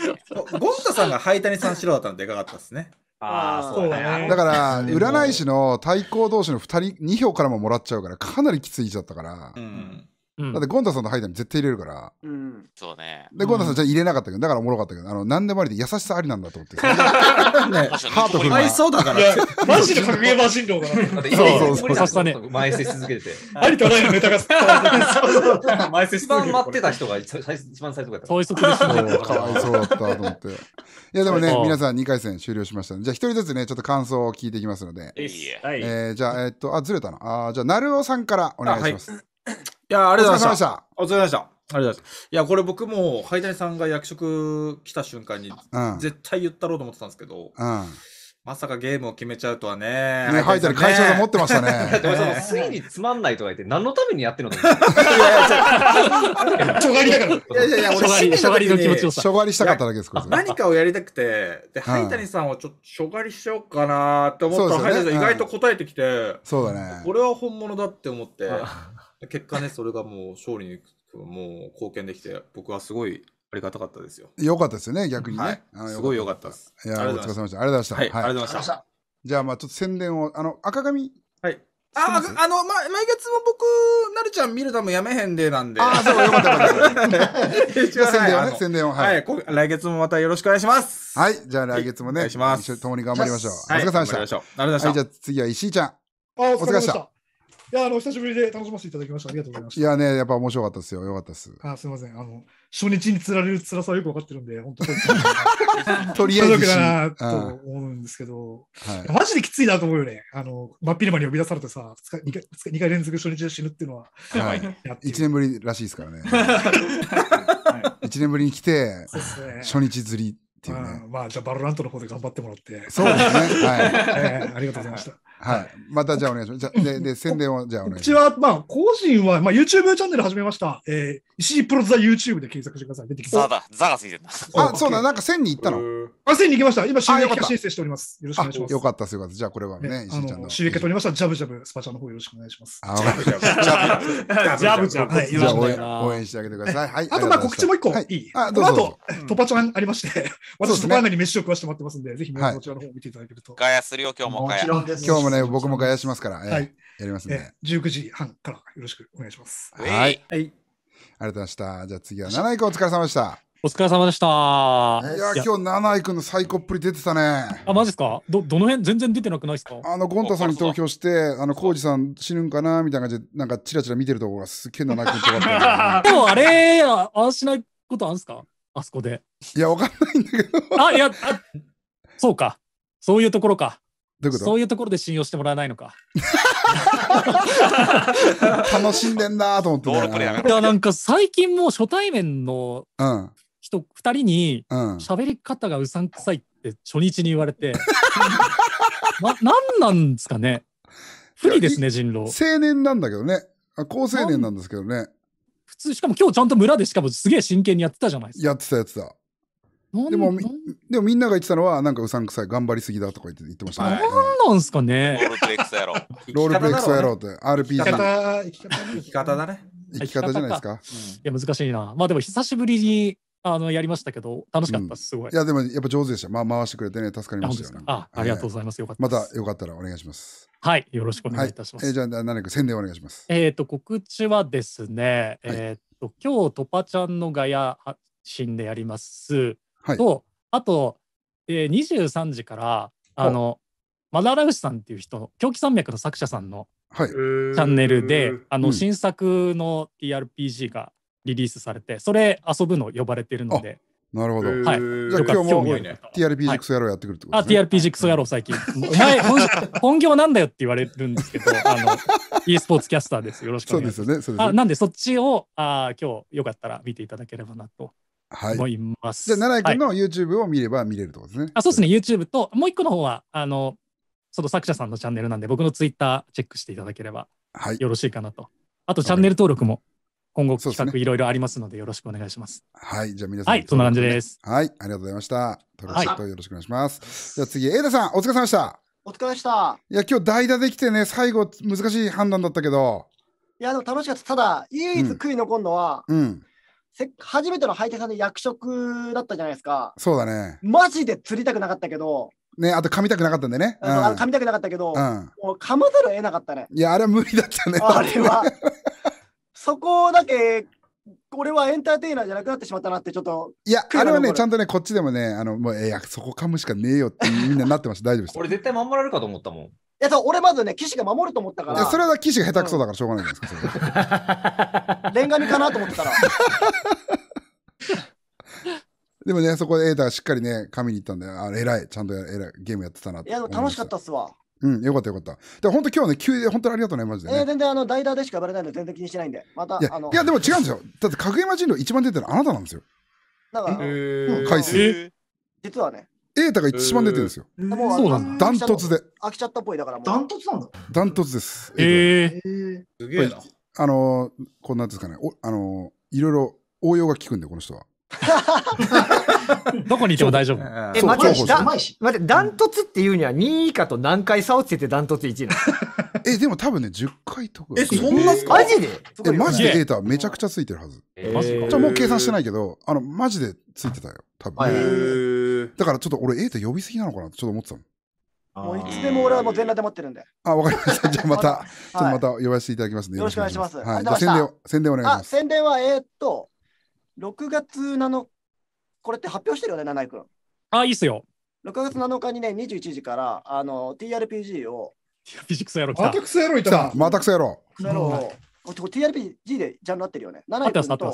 で。ゴンタさんが灰谷さん白だったのでかかったですね。ああ、そうだね。だから、占い師の対抗同士の二人、2票からももらっちゃうから、かなりきついだったから。うん。だってゴンタさんとハイダに絶対入れるから。うん。そうね。で、ゴンタさんじゃ入れなかったけど、だからおもろかったけど、あの、何でもありで優しさありなんだと思って。ね、ハートフルいそうだから。マジで格ゲーマシン動が。そうそうそう。優しさね。前世続けてて。ありとないのネタが。前うそ続けて。一番待ってた人が一番最初だった。かわいそうだったと思って。いや、でもね、皆さん2回戦終了しましたので、じゃあ1人ずつね、ちょっと感想を聞いていきますので。はい、えー、じゃあ、えっと、あ、ずれたな。あじゃあ、なるおさんからお願いします。はい、いや、ありがとうございました。お疲れ様でした。ありがとうございます。いや、これ僕も、灰谷さんが役職来た瞬間に、絶対言ったろうと思ってたんですけど、うん、まさかゲームを決めちゃうとはね。ね、ハイタル会社で持ってましたね。で も ついにつまんないとか言って、何のためにやってるのいやいや、ちょがりだから。いやいやいや、俺、しょがりしの気持ちをさしょがりしたかっただけです、何かをやりたくて、で、ハイタリさんをちょっとしょがりしようかなって思ったら、ハイタさん意外と答えてきて、そうだね。これは本物だって思って、結果ね、それがもう勝利にもう貢献できて、僕はすごいありがたかったですよ。良かったですよね、逆にね。はい、すごい良かったです。いや、お疲れ様でした。ありがとうございました。はい、ありがとうございました。じゃあ、まあ、ちょっと宣伝を、あの、赤髪。はい。あ、あの、ま、毎月も僕、なるちゃん見るたもやめへんでなんで。あ、そう、よかった。じ ゃ宣伝をね、宣伝を。はい。来月もまたよろしくお願いします。はい。じゃあ来月もね、一緒に共に頑張りましょう。お疲れ様でした。ありがとうございました。じゃあ次は石井ちゃん。お疲れ様でした。いや、あの、久しぶりで楽しませていただきました。ありがとうございました。いやね、やっぱ面白かったですよ。よかったです。あ、すいません。あの、初日に釣られる辛さはよく分かってるんで、本当 とりあえず。だなと思うんですけど、はい、マジできついなと思うよね。あの、真っ昼間に呼び出されてさ、2回 ,2 回連続初日で死ぬっていうのは、はい、1年ぶりらしいですからね。1年ぶりに来て、ね、初日釣りっていうね。まあ、じゃあ、バロラントの方で頑張ってもらって。そうですね。はい、えー、ありがとうございました。はい。またじゃあお願いします。じゃで、で、宣伝をじゃあお願いします。うちは、まあ、個人は、まあ、YouTube チャンネル始めました。えー、石井プロザ YouTube で検索してください。出てきた。ザだ、ザがついてるあ、そうだ、なんか1000に行ったのあ、1000に行きました。今、収益化申請しております。よろしくお願いします。よかったです、よかっじゃあこれはね、石井ちゃんの。収益化取りました。ジャブジャブ、スパチャの方よろしくお願いします。ジャブジャブ。ジャブジャブ。はい、よろしくお願いします。応援してあげてください。はい。あと、まあ、告知も一個、いい。あ、どうぞ。トパちゃんありまして、私、トパアナに飯を食わしてもらってますんで、ぜひ、こちらの方を見ていただけると。ガヤするよ、今日もガい。今日もね、僕もガヤしますから、はい、やりますね、えー。19時半からよろしくお願いします。はい。はい。ありがとうございました。じゃあ次は、七井くお疲れ様でした。お疲れ様でした。いや、今日、七井君の最高っぷり出てたね。あ、マジですかど、どの辺全然出てなくないですかあの、ゴンタさんに投票して、あの、コウジさん死ぬんかなみたいな感じで、なんか、チラチラ見てるところがすっげえ七井君とった、でも、あれ、ああしないことあるんですかあそこで。いや、わかんないんだけど。あ、いやそうか。そういうところか。どういうことそういうところで信用してもらえないのか。楽しんでんなと思ってたいや、なんか最近もう初対面のうん。人、二人に、喋り方がうさんくさいって初日に言われて、な、なんなんですかね。不利ですね、人狼。青年なんだけどね。あ高青年なんですけどね。普通、しかも今日ちゃんと村でしかもすげえ真剣にやってたじゃないですか。やってたやってた。でも、でもみんなが言ってたのは、なんかうさんくさい、頑張りすぎだとか言って言ってましたね。なんなんすかね。ロールプレックス野郎。ロールプレックス野郎って、RPG。生き方、生き方だね。生き方じゃないですか。いや、難しいな。まあでも、久しぶりに、あの、やりましたけど、楽しかった、すごい。いや、でも、やっぱ上手でした。まあ、回してくれてね、助かりましたよ。あ、ありがとうございます。よかった。また、よかったらお願いします。はい、よろしくお願いいたします。えじゃあ、何か宣伝お願いします。えっと、告知はですね、えっと、今日、トパちゃんのガヤ発信でやります。と、はい、あと、えー、23時からあのマダラウシさんっていう人狂気山脈の作者さんのはい、チャンネルで、あの新作の TRPG がリリースされて、うん、それ遊ぶの呼ばれてるので。なるほど。はい。じゃあ今日も TRPG クソ野郎やってくるってことですね。あ、TRPG クソ野郎最近。お 前、本本業なんだよって言われるんですけど、あの、e スポーツキャスターです。よろしくお願いします。そうですよね。あ、なんでそっちを、あ今日よかったら見ていただければなと思います。はい、じゃあ、奈良井君の YouTube を見れば見れるってことですね。あそうですね、YouTube と、もう一個の方は、あの、その作者さんのチャンネルなんで、僕の Twitter チェックしていただければ、はい、よろしいかなと。あと、チャンネル登録も今後企画いろいろありますので、よろしくお願いします。はい、じゃあ皆さん、はい、そんな感じです。はい、ありがとうございました。よろしくお願いします。じゃあ次、エイダさん、お疲れ様でした。お疲れでした。いや、今日代打できてね、最後、難しい判断だったけど。いや、でも楽しかった。ただ、唯一悔い残るのは、うん。初めての俳優さんで役職だったじゃないですか。そうだね。マジで釣りたくなかったけど。ね、あと噛みたくなかったんでね。うん、噛みたくなかったけど、うん、もう噛まざるを得なかったね。いや、あれは無理だったね。あれは。そこだけ俺はエンターテイナーじゃなくなってしまったなってちょっといやあれはねちゃんとねこっちでもねあのもうえやそこかむしかねえよってみんななってました大丈夫です 俺絶対守られるかと思ったもんや、そう俺まずね、士が守ると思ったから。それは士が下手くそだからしょうがないですか、それ。レンガミかなと思ってたら。でもね、そこでエータしっかりね、神に行ったんで、あれ偉い、ちゃんとえらいゲームやってたなって。いや、楽しかったっすわ。うん、よかったよかった。で、本当今日ね、急で本当にありがとうね、マジで、ね、えー、全然あの代打でしか呼ばれないんで、全然気にしてないんで、また。いや、あのいやでも違うんですよ。だって、角山人狼一番出てるあなたなんですよ。だから、回数。実はね。瑛太が一番出てるんですよ。もそうなんだ。断トツで。飽きちゃったっぽいだから断ントツなんだ。断トツです。ええ。すげえな。あのー、こんなんですかね、おあのー、いろいろ応用が効くんで、この人は。どこにいても大丈夫。え、待って、ダントツっていうには2位以下と何回差をつけて断ントツ1位なのえ、でも多分ね、10回とか。え、そんなすかマジでえ、マジでデータめちゃくちゃついてるはず。マジか。じゃもう計算してないけど、あの、マジでついてたよ、多分。だからちょっと俺、エータ呼びすぎなのかなってちょっと思ってたもういつでも俺はもう全裸で待ってるんで。あ、わかりました。じゃあまた、ちょっとまた呼ばせていただきますね。よろしくお願いします。はい。じゃあ宣伝を、宣伝お願いします。宣伝は、えっと、6月7これって発表してるよね、七井君。あ、いいっすよ。6月7日にね、21時から、あの、TRPG を、TRPG クソ野郎来た。またクソ野郎いた。またクソ野郎。ク野郎。TRPG でジャンルなってるよね。7人と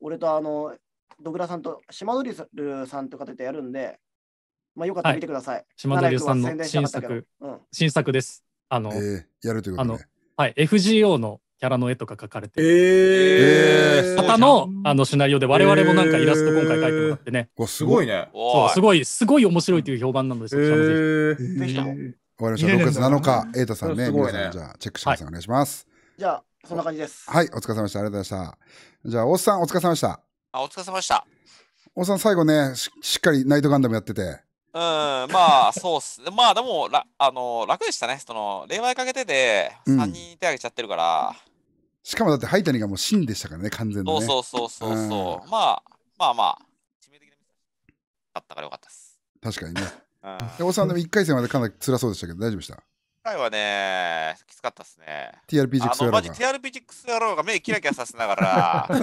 俺とあのドグラさんと島ドリルさんとかでやるんで、まあよかったら見てください。はい、島ドリルさんの新作、うん、新作です。あの、えー、やるということね。はい、FGO のキャラの絵とか描かれてる、えー、方のあのシナリオで我々もなんかイラスト今回描いてもらってね。えー、すごいね。そうすごいすごい面白いという評判なのですぜひ。ぜひわかりました。6月7日、瑛太さんね、皆さん、じゃあ、チェックしてください。お願いします。じゃあ、そんな感じです。はい、お疲れ様でした。ありがとうございました。じゃあ、おっさん、お疲れ様でした。あ、お疲れ様でした。おっさん、最後ねし、しっかりナイトガンダムやってて。うん、まあ、そうっす。まあ、でも、らあの楽でしたね。その、恋愛かけてて、3人手挙げちゃってるから。うん、しかも、だって、ハイタニがもう真でしたからね、完全に、ね、そうそうそうそうまあまあ、致命的なミスだったからよかったです。確かにね。おさんでも1回戦までかなり辛そうでしたけど、大丈夫でした今回はね、きつかったっすね。TRPG クソ野郎が。マジ TRPG クや野郎が目キラキラさせながら、あっ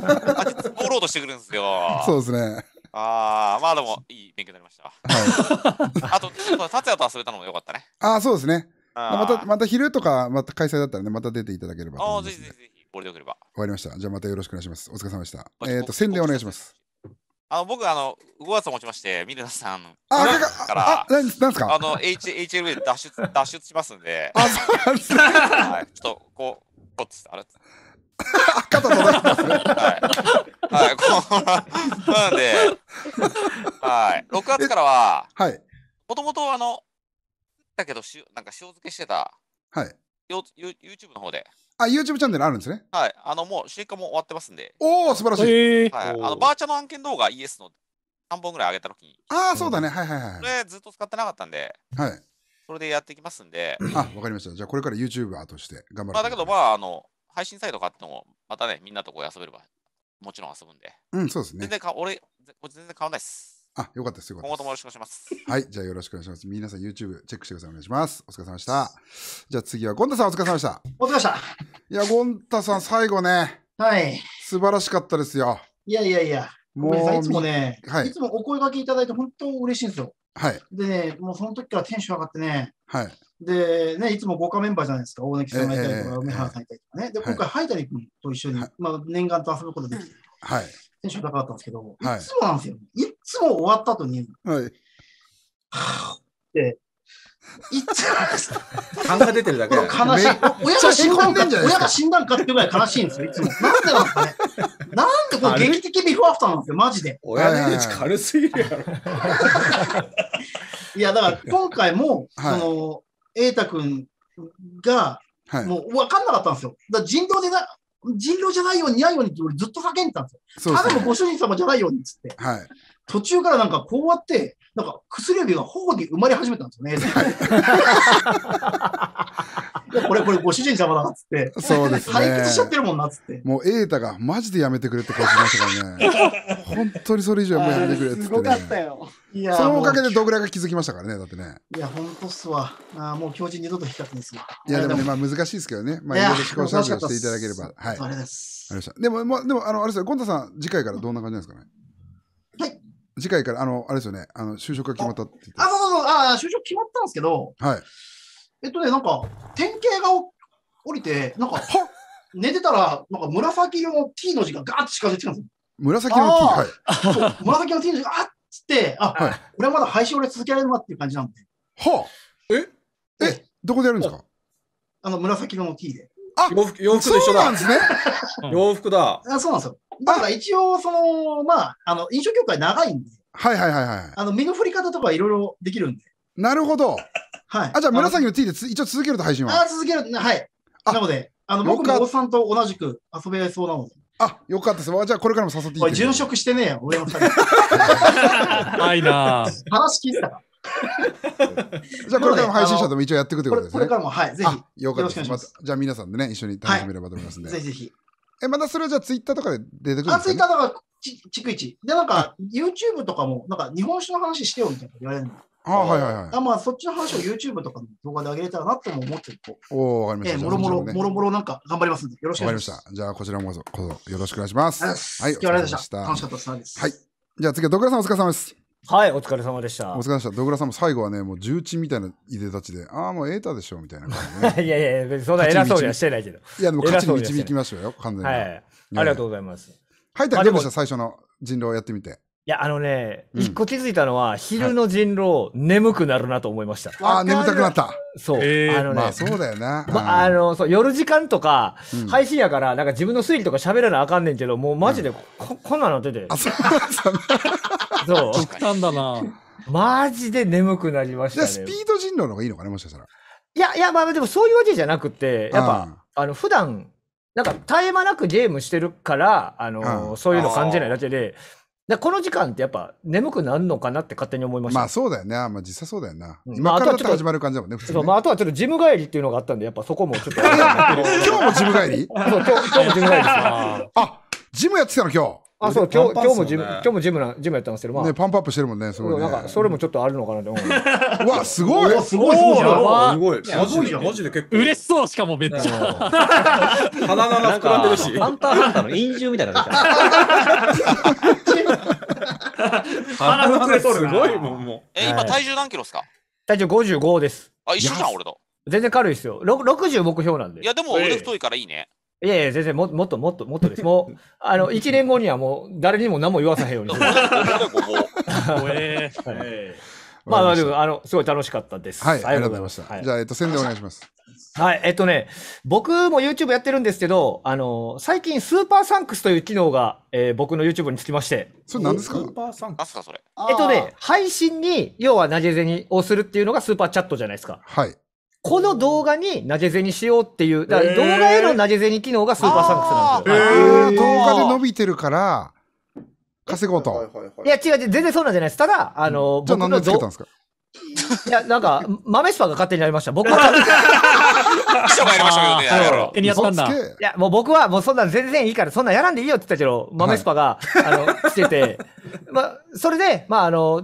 つボローとしてくるんですよ。そうですね。ああ、まあでも、いい勉強になりました。はい、あと、達也と遊べたのもよかったね。ああ、そうですね。また、また昼とか、また開催だったらね、また出ていただければ、ね。ああ、ぜひぜひぜひ、これでよければ。わりました。じゃあまたよろしくお願いします。お疲れ様でした。えっ、ー、と、宣伝お願いします。あの僕、あの、5月をもちまして、ミルナさんから、あ、何ですかあの、H、HLV で脱出、脱出しますんで、あ、そうなんですか、はい、ちょっと、こう、こっち、あれ 肩叩てますね。はい。はい、こう、なんで、はい。6月からは、はい。もともと、あの、だけどし、なんか塩漬けしてた、はい。YouTube の方で、あ、YouTube チャンネルあるんですね。はい。あの、もう、収化も終わってますんで。おお素晴らしい。えー、はい。あの、バーチャの案件動画イエスの3本ぐらい上げたときに。ああ、そうだね。はいはいはい。それずっと使ってなかったんで。はい。それでやっていきますんで。あ、わかりました。じゃあ、これから YouTuber として頑張る。まあ、だけど、まあ、あの、配信サイトがあっても、またね、みんなとこう遊べれば、もちろん遊ぶんで。うん、そうですね。全然か、俺、全然変わんないっす。あ、よかったです。よかった今後ともよろしくお願いします。はい、じゃあよろしくお願いします。皆さん YouTube チェックしてください。お願いします。お疲れ様でした。じゃあ次は、ゴンタさんお疲れ様でした。お疲れ様でした。いや、ゴンタさん最後ね。はい。素晴らしかったですよ。いやいやいや。もう、いつもね、はい、いつもお声掛けいただいて本当嬉しいんですよ。はい。でね、もうその時からテンション上がってね。はい。で、ね、いつも豪華メンバーじゃないですか。大貫さんがいたりとか、梅原さんいたりとかね。で、今回、灰谷君と一緒に、まあ、念願と遊ぶことできて。はい。テンション高かったんですけど、いつもなんですよ。いつも終わった後に、はい。はって、いつも、感が出てるだけ悲しい。親が死んだんか、親が死んだんかっていうぐらい悲しいんですよ、いつも。なんでなんですね。なんでこう劇的ビフォーアフターなんですよ、マジで。親の命軽すぎるやろ。いや、だから今回も、はいその、瑛太んが、もう分かんなかったんですよ。だから人道でな、人狼じゃないように、似合うようにって俺ずっと叫んでたんですよ。でただのね。ご主人様じゃないようにっつって。はい。途中からなんかこうやって、なんか薬指が頬に生まれ始めたんですよね。これ、これご主人様だっつって。そうです、ね。退屈しちゃってるもんなっつって。もう瑛太がマジでやめてくれって感じましたからね。本当にそれ以上やめてくれっつって、ね、すごかったよ。いやそのおかげでどぐらいが気づきましたからね、だってね。いや、ほんとっすわ。あもう教授二度と引つんですわ。いや、でもね、まあ難しいですけどね。まあいろいろ試行錯誤していただければ。はい。あれです。ありました。でも、まあ、でも、あの、あれですよ、ゴンタさん、次回からどんな感じなんですかね。次回から、あの、あれですよね、あの就職が決まったってあ、そうそうそう、あ就職決まったんですけど、はい。えっとね、なんか、典型がお降りて、なんか、は寝てたら、なんか紫の T の字がガーッと近づいてるんです紫の T、はい。紫の T の字があっつって、あ、はい、俺はまだ配信俺続けられるなっていう感じなんで。はあ、ええ、どこでやるんですかあの、紫の T で。あ洋服、洋服と一緒だ。そうなんですね。洋服だ。あそうなんですよ。だから一応、その、まあ、あの、飲食業界長いんで、はいはいはいはい。あの、身の振り方とかいろいろできるんで。なるほど。はい。あ、じゃあ紫の T でつ一応続けると配信は。あ、続ける、はい。なので、あの、僕もおっさんと同じく遊べそうなので。あ、よかったです。わじゃあこれからも誘っていいおい、殉職してねえよ、俺の二ないなぁ。話聞いてたから。じゃあこれからも配信者でも一応やっていくということですこれ。からも、はい、ぜひ、よかったです。じゃあ皆さんでね、一緒に楽しめればと思いますんで。ぜひぜひ。え、まだそれはじゃあツイッターとかで出てくるんですか、ね、あ、ツイッターとか、ち、逐一。で、なんか、YouTube とかも、なんか、日本酒の話してよみたいな言われるの。あはいはいはい。あまあ、そっちの話を YouTube とかの動画で上げれたらなとも思ってる。おおわかりました。えー、もろもろ、もろもろなんか頑張りますんで、よろしくお願いします。わかりました。じゃあ、こちらもここそよろしくお願いします。はい、お疲れ様でした。楽しかったです。はい。じゃあ次は、ドクラさんお疲れ様です。はい、お疲れ様でした。お疲れ様でした。ドグラさんも最後はね、もう重鎮みたいないでたちで、ああ、もうエータでしょ、みたいな感じ、ね、いやいやいや、別にそんな偉そうにはしてないけど。いや、でも勝ちに導きましょうよ、完全に。はい、ありがとうございます。はい、大丈夫でした、最初の人狼をやってみて。いや、あのね、うん一、個気づいたのは、昼の人狼、眠くなるなと思いました。ああ、眠たくなった。そう。えーあのね、まあそうだよな。あ、あの、そう、夜時間とか、配信やから、なんか自分の推理とか喋らなあかんねんけど、もうマジでこ、ここんなの出てあ、。そうそうそう。極端だな。マジで眠くなりましたゃたスピ。ード人狼の方がいいのかね、もしかしたら。いや、いや、まあでもそういうわけじゃなくて、やっぱ、あの、普段、なんか絶え間なくゲームしてるから、あの、うそういうの感じないだけで、でこの時間ってやっぱ眠くなるのかなって勝手に思いました。まあそうだよね。まあ実際そうだよな。うん、今から始まる感じだもんね。ね、まああとはちょっとジム帰りっていうのがあったんで、やっぱそこもちょっと。今日もジム帰り そう今日、今日もジム帰りです。あ、ジムやってたの今日。あ、そう、今日、今日もジム、今日もジムな、ジムやってますけど、まあ。ね、パンプアップしてるもんね、すごい、なんか、それもちょっとあるのかなって思う。わ、すごい。すごい、すごい。すごい。マジで、マジで結構。嬉しそう、しかもめっちゃ。鼻が膨らんでるし。ハンターハンターの陰獣みたいな。鼻膨れとるすごいもん、もう。え、今体重何キロですか体重55です。あ、一緒じゃん、俺と。全然軽いですよ。60目標なんで。いや、でも俺太いからいいね。いやいや、全然も、もっともっともっとです。もう、あの、1年後にはもう、誰にも何も言わさへんようにする。えー、まあ、でも、あの、すごい楽しかったです。はい、ありがとうございました。はい、じゃあ、えっと、宣伝お願いします。はい、えっとね、僕も YouTube やってるんですけど、あの、最近、スーパーサンクスという機能が、えー、僕の YouTube につきまして。それ何ですかスーパーサンクスか、それ。えっとね、配信に、要は投げ銭をするっていうのがスーパーチャットじゃないですか。はい。この動画に投げ銭しようっていう、だから動画への投げ銭機能がスーパーサンクスなんですよ。えー、えー、動画で伸びてるから、稼ごうと。いや、違う違う、全然そうなんじゃないです。ただ、あの、うん、じゃあ何でつけたんですかいや、なんか、豆スパが勝手になりました。僕は。秘書りましたけどね。にやったんだ。いや、もう僕は、もうそんな全然いいから、そんなやらんでいいよって言ったけど、豆スパが、はい、あの、してて。ま、それで、まあ、あの、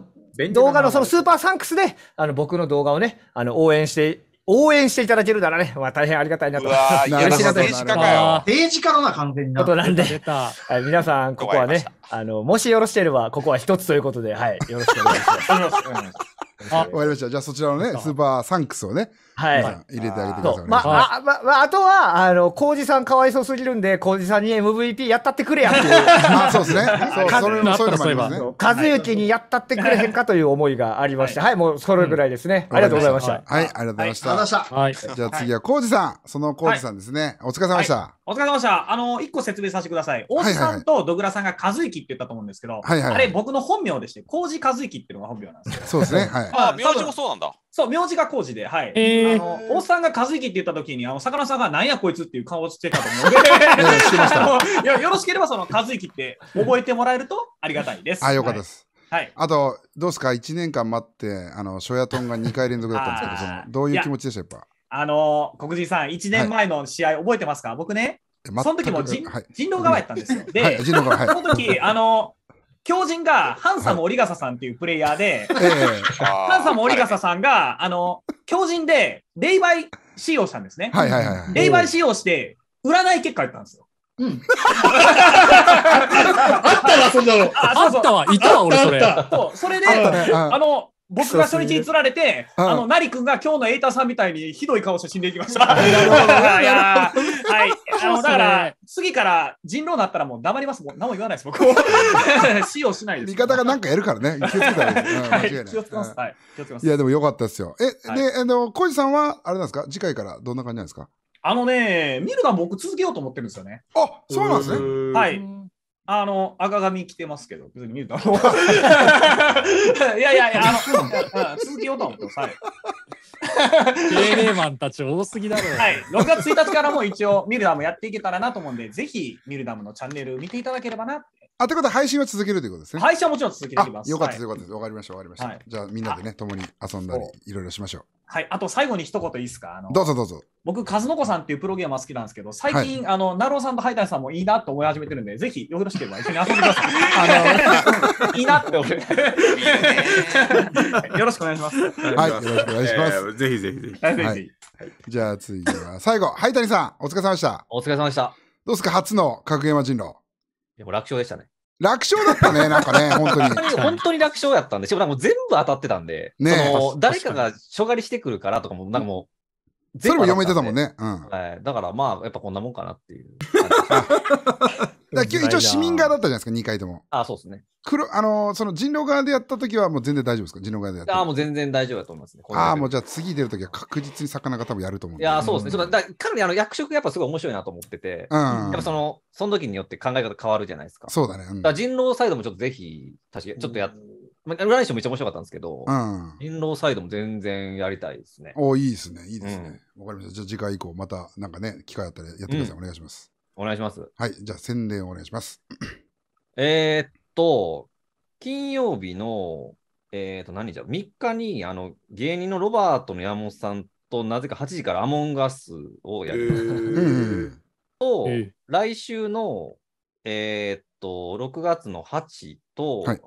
動画のそのスーパーサンクスで、あの、僕の動画をね、あの、応援して応援していただけるならね、まあ、大変ありがたいなと。うわー、嬉しいなと。政治家かよ。政治家のな、完全にな。ことなんで、はい、皆さん、ここはね、あの、もしよろしければ、ここは一つということで、はい、よろしくお願いします。わりました。じゃあそちらのね、スーパーサンクスをね、はい。入れてあげてください。まあ、まあ、まあ、あとは、あの、コウジさんかわいそうすぎるんで、コウジさんに MVP やったってくれやっていう。あ、そうですね。そう、それもそういうのもありますね。和幸にやったってくれへんかという思いがありまして、はい、もうそれぐらいですね。ありがとうございました。はい、ありがとうございました。はい。じゃあ次はコウジさん、そのコウジさんですね。お疲れ様でした。お疲れ様でした。あの、一個説明させてください。大津さんとド倉さんが和之って言ったと思うんですけど、はいはいはい、あれ僕の本名でして、浩二和之っていうのが本名なんですよ。そうですね。はい。あ、名字もそうなんだ。そう、名字が浩二で、はい。えー、あの、大津さんが和之って言った時に、あの、魚さんがなんやこいつっていう顔をしてたと思うのでいや、よろしければその和之って覚えてもらえるとありがたいです。あ、よかったです。はいはい、あと、どうですか、1年間待って、あの、ショヤトンが2回連続だったんですけど、そのどういう気持ちでした、やっぱ。あの、黒人さん、1年前の試合、覚えてますか、僕ね、その時も人,、はい、人狼側やったんですよ。で、はい、人狼側、はい、その時、あの、狂人がハンサム・オリガサさんっていうプレイヤーで、はい ハンサム・オリガサさんが、あの、狂人で霊媒使用したんですね。はいはいはい、霊媒使用して、占い結果やったんですよ。うん、あったわ、そんなの。あったわ、いたわ、俺、それ。そう、それで、あね、あの、僕が初日に釣られて、あの、あの、成君が今日のエイタさんみたいにひどい顔して死んでいきました。はい。あの、だから、次から人狼なったらもう黙ります。もう何も言わないです、僕。使用しないです。味方がなんかやるからね。気をつけたらいい。い、気をつけます。はい。気をつけます。いや、でもよかったですよ。え、はい、で、あの、小路さんは、あれなんですか次回からどんな感じなんですかあのね、見るのは僕続けようと思ってるんですよね。あ、そうなんですね。はい。あの、赤髪着てますけど、別に見ると。いやいやいや、あの、続きようと思ってます。はい。マンたち多すぎだろはい。6月1日からも一応、ミルダムやっていけたらなと思うんで、ぜひ、ミルダムのチャンネル見ていただければなあ、ということは配信は続けるということですね。配信はもちろん続けていきます。よかったです、よかったです。わ、かりました、わかりました。じゃあ、みんなでね、共に遊んだり、いろいろしましょう。はい、あと最後に一言いいですかあのどうぞどうぞ。僕、和の子さんっていうプロゲーマー好きなんですけど、最近、はい、あの、ナローさんとハイタイさんもいいなと思い始めてるんで、ぜひよろしければ一緒に遊んでください。あの、いいなって思て。よろしくお願いします。はい、よろしくお願いします。ぜひぜひぜひ。はい、じゃあ次は、最後、ハイタイさん、お疲れ様でした。お疲れ様でした。どうですか、初の格ゲーマ人狼。いや、もう楽勝でしたね。楽勝だったね、なんかね、本当に。本当に楽勝やったんで、しかも全部当たってたんで、ね、誰かが所狩りしてくるからとかも、なんかもう、それも読めてたもんね。うん、はい。だからまあ、やっぱこんなもんかなっていう。だ今日一応市民側だったじゃないですか、2回とも。あそうですね。黒、あのー、その人狼側でやった時はもう全然大丈夫ですか人狼側でやった。ああ、もう全然大丈夫だと思いますね。ああ、もうじゃあ次出る時は確実に魚が多分やると思う。いや、そうですね。うん、そだかなりあの役職やっぱすごい面白いなと思ってて、うん、やっぱその、その時によって考え方変わるじゃないですか。そうだね。うん、だ人狼サイドもちょっとぜひ、確かちょっとやっ、まあ、にしてもめっちゃ面白かったんですけど、うん、人狼サイドも全然やりたいですね。おいいですね、いいですね。わ、うん、かりました。じゃあ次回以降、またなんかね、機会あったらやってください。うん、お願いします。お願いします。はい、じゃあ宣伝お願いします。えっと、金曜日の、えー、っと、何じゃ、3日に、あの、芸人のロバートの山本さんと、なぜか8時からアモンガスをやります。と、えー、来週の、えー、っと、6月の8と、はい、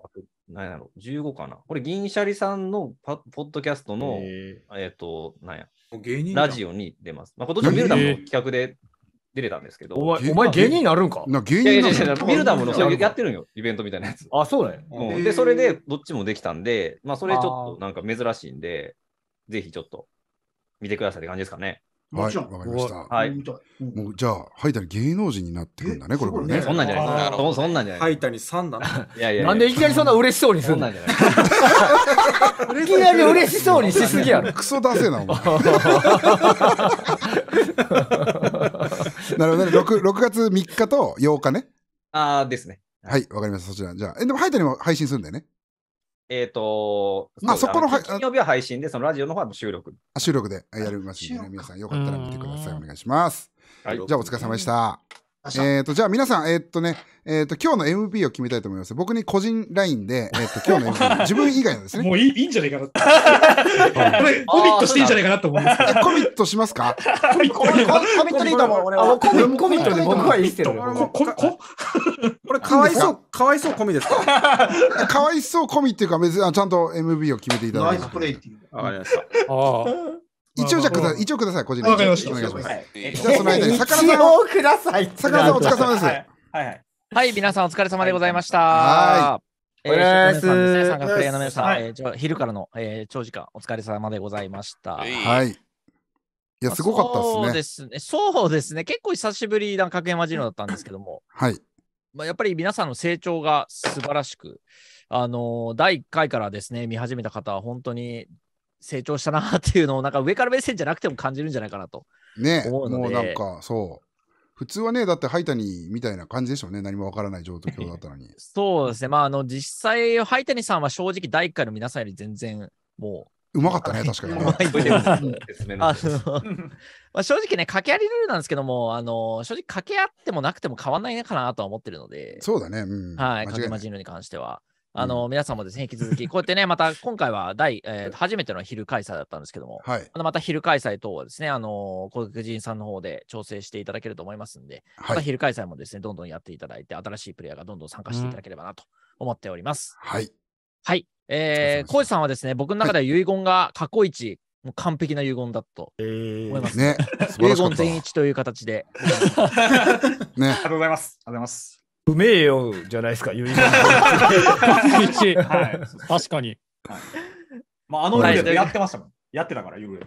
何やろ、15かな。これ、銀シャリさんのパポッドキャストの、えー、えっと、なんや、芸人ラジオに出ます。まあ、今年はビルダムの企画で出れたんですけど。お前、お前芸人になるんかな芸人いやいいビルダムのやってるんよ、イベントみたいなやつ。あ、そうだよ、で、それでどっちもできたんで、まあ、それちょっとなんか珍しいんで、ぜひちょっと見てくださいって感じですかね。はい、わかりました。はい。じゃあ、ハイタニ芸能人になってるんだね、これからね。そんなんじゃないですか。そんなんじゃない。ハイタニさんだな。いやいや。なんでいきなりそんな嬉しそうにすんなんじゃない。いきなり嬉しそうにしすぎやろ。クソ出せな、お前。なるほどね6。6月3日と8日ね。ああ、ですね。はい、わ、かりました。そちら。じゃあ、えでも、ハイタにも配信するんだよね。えっ、ー、と、あそこの金曜日は配信で、そのラジオの方は収録。あ収録でやりますので、ね、皆さんよかったら見てください。お願いします。はい、じゃあ、お疲れ様でした。えっ、と、じゃあ皆さん、えっ、ー、とね、えっ、ー、と、今日の MVP を決めたいと思います。僕に個人ラインで、えっ、と、今日の MVP、自分以外のですね。もういいいいんじゃないかなって。これ、コミットしていいんじゃないかなと思うんですコミットしますかコミット。コミットでいいと思う、俺は。コミコミットで僕はいいってる。こ、こ、これ、かわいそう、かわいそう込みですかかわいそう込みっていうか、別に、ちゃんと MVP を決めていただいて。ナイスプレイっていう。わかりました。ああ。一応じゃあ一応ください。個人で。わかりました。お願いします。じゃあその間に、さん。ください。さんお疲れ様です。はい皆さんお疲れ様でございました。はい。プレイヤーの皆さん、昼からの、え長時間お疲れ様でございました。はい。いや、すごかったですね。そうですね。そうですね。結構久しぶりな格山ジロだったんですけども。はい。まあ、やっぱり皆さんの成長が素晴らしく、あのー、第1回からですね、見始めた方は本当に成長したなっていうのを、なんか上から目線じゃなくても感じるんじゃないかなと。ね、もうなんか、そう。普通はね、だってハイタニみたいな感じでしょうね、何もわからない状況だったのに。そうですね、まあ、あの実際、ハイタニさんは正直、第1回の皆さんより全然もう。うまかったね、確かに、ね。まあ正直ね、掛け合いルールなんですけども、あの正直、掛け合ってもなくても変わらないかなとは思ってるので、そうだね、うん、はい、かけまじるに関しては。あの、うん、皆さんもですね、引き続き、こうやってね、また今回は第、えー、初めての昼開催だったんですけども、はい、あのまた昼開催等はですね、あのー、小学人さんの方で調整していただけると思いますんで、はい、また昼開催もですね、どんどんやっていただいて、新しいプレイヤーがどんどん参加していただければなと思っております。うん、はい。はい。えー、コウさんはですね、僕の中では遺言が過去一、はいもう完璧な遺言だと思います。えー、ね。遺言全一という形で。ね。ありがとうございます。ありがとうございます。不名誉じゃないですか、遺 言はい、確かに。まあ、あのルーレやってましたもん。やってたから、ユーレッ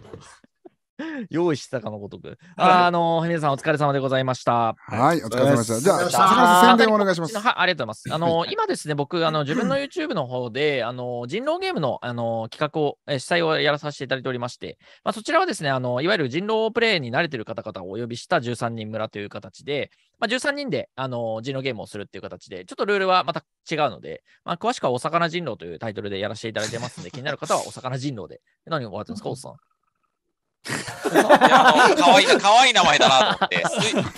用意してたかのごとく。あ、あのー、皆さんお疲れ様でございました。はい、お疲れ様でした。じゃあ、坂田宣伝お願いします。はい、ありがとうございます。あの今ですね、僕、あの、自分の YouTube の方で、あの人狼ゲームの、あの、企画を、え主催をやらさせていただいておりまして、まあ、そちらはですね、あの、いわゆる人狼プレイに慣れてる方々をお呼びした13人村という形で、まあ、13人で、あの、人狼ゲームをするっていう形で、ちょっとルールはまた違うので、まあ、詳しくはお魚人狼というタイトルでやらせていただいてますので、気になる方はお魚人狼で。何を終わってますか、おっさん。いや可愛いな、可愛い名前だなと思って、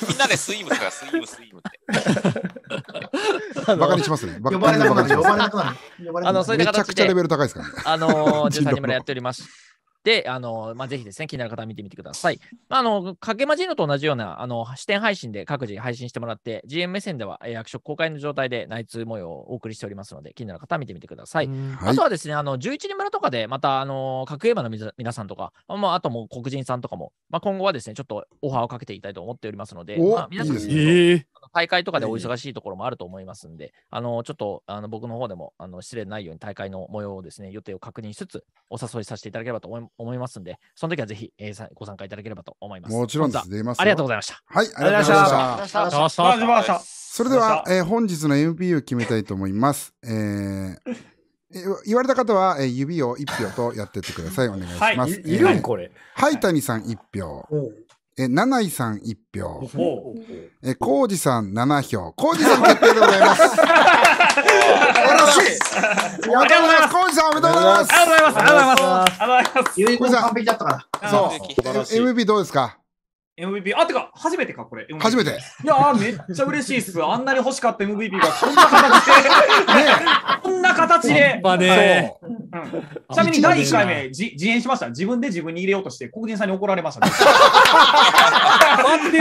みんなでスイムとかスイム、スイムって。バカにしますね。呼ばれなくなる。呼ばれなくなる。あの、そういう形で。めちゃくちゃレベル高いですからね。あのー、13人村やっております。で、あのまあ、ぜひですね、気になる方は見てみてください。まあ、あのかけまじのと同じようなあの視点配信で各自配信してもらって、GM 目線では役職公開の状態で内通模様をお送りしておりますので、気になる方は見てみてください。はい、あとはですね、あの11人村とかで、またあの各映画の皆さんとか、まあ、あとも黒人さんとかも、まあ、今後はですね、ちょっとオファーをかけていきたいと思っておりますので、まあ、皆さんねえー、大会とかでお忙しいところもあると思いますんで、あのちょっとあの僕の方でもあの失礼ないように大会の模様をですね、予定を確認しつつ、お誘いさせていただければと思います。思いますんで、その時はぜひ、えー、ご参加いただければと思います。もちろんです。出ますありがとうございました。はい、ありがとうございました。したそれでは、えー、本日の MPU 決めたいと思います。えー、言われた方は、えー、指を1票とやってってください。お願いします。はい、いるんこれ。はい、谷さん1票。え、七井さん一票。え、コウジさん七票。コウジさん決定でございます。素晴らしい。いコウジさんおめでとうございます。ありがとうございます。ありがとうございます。コウジさん完璧だったから。そう。m p どうですか MVP。あ、てか、初めてか、これ。MVP、初めて。いやめっちゃ嬉しいっす。あんなに欲しかった MVP が、こんな形で、ね、こんな形で。ねうん、ちなみに第1回目、じ自演しました。自分で自分に入れようとして、黒人さんに怒られました、ね。で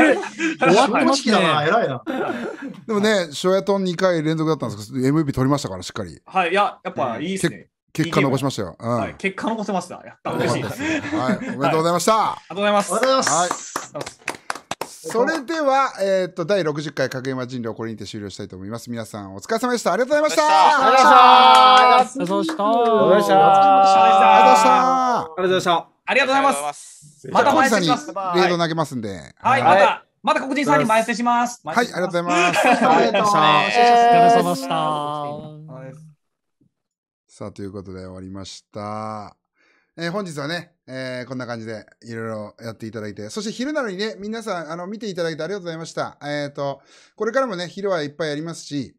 もね、初夜とト2回連続だったんですけど、MVP 取りましたから、しっかり。はい、いや、やっぱいいっすね。結果残しましたよ。うんはい、結果残せました。やった。嬉しい。はい、おめでとうございました。ありがとうございます。はい。それでは、えー、っと、第60回影山人類これにて終了したいと思います。皆さん、お疲れ様でした。ありがとうございました。ありがとうございました。ありがとうございました。ありがとうございました。ありがとうございます。また毎週します。レード投げますんで。はい、また。また黒人さんに前説します。はい、ありがとうございます。ありがとうございました。お疲れ様でした。さあ、ということで終わりました。えー、本日はね、えー、こんな感じでいろいろやっていただいて、そして昼なのにね、皆さん、あの、見ていただいてありがとうございました。えっ、ー、と、これからもね、昼はいっぱいやりますし、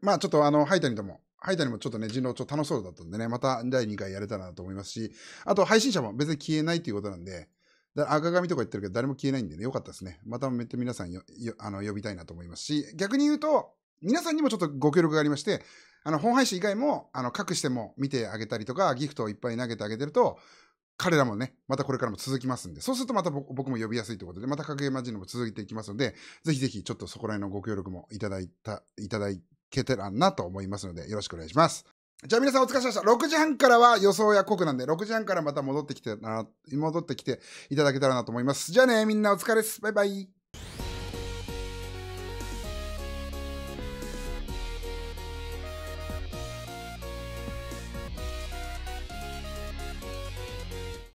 まあちょっとあの、ハイタニとも、ハイタニもちょっとね、人狼ちょっと楽しそうだったんでね、また第2回やれたらなと思いますし、あと配信者も別に消えないっていうことなんで、だ赤髪とか言ってるけど誰も消えないんでね、よかったですね。まためっちゃ皆さんよ、よ、あの、呼びたいなと思いますし、逆に言うと、皆さんにもちょっとご協力がありまして、あの、本配信以外も、あの、しても見てあげたりとか、ギフトをいっぱい投げてあげてると、彼らもね、またこれからも続きますんで、そうするとまた僕も呼びやすいということで、また格ゲーマジンも続いていきますので、ぜひぜひちょっとそこら辺のご協力もいただいた、いただけたらなと思いますので、よろしくお願いします。じゃあ皆さんお疲れ様でした。6時半からは予想や濃くなんで、6時半からまた戻ってきて、戻ってきていただけたらなと思います。じゃあね、みんなお疲れです。バイバイ。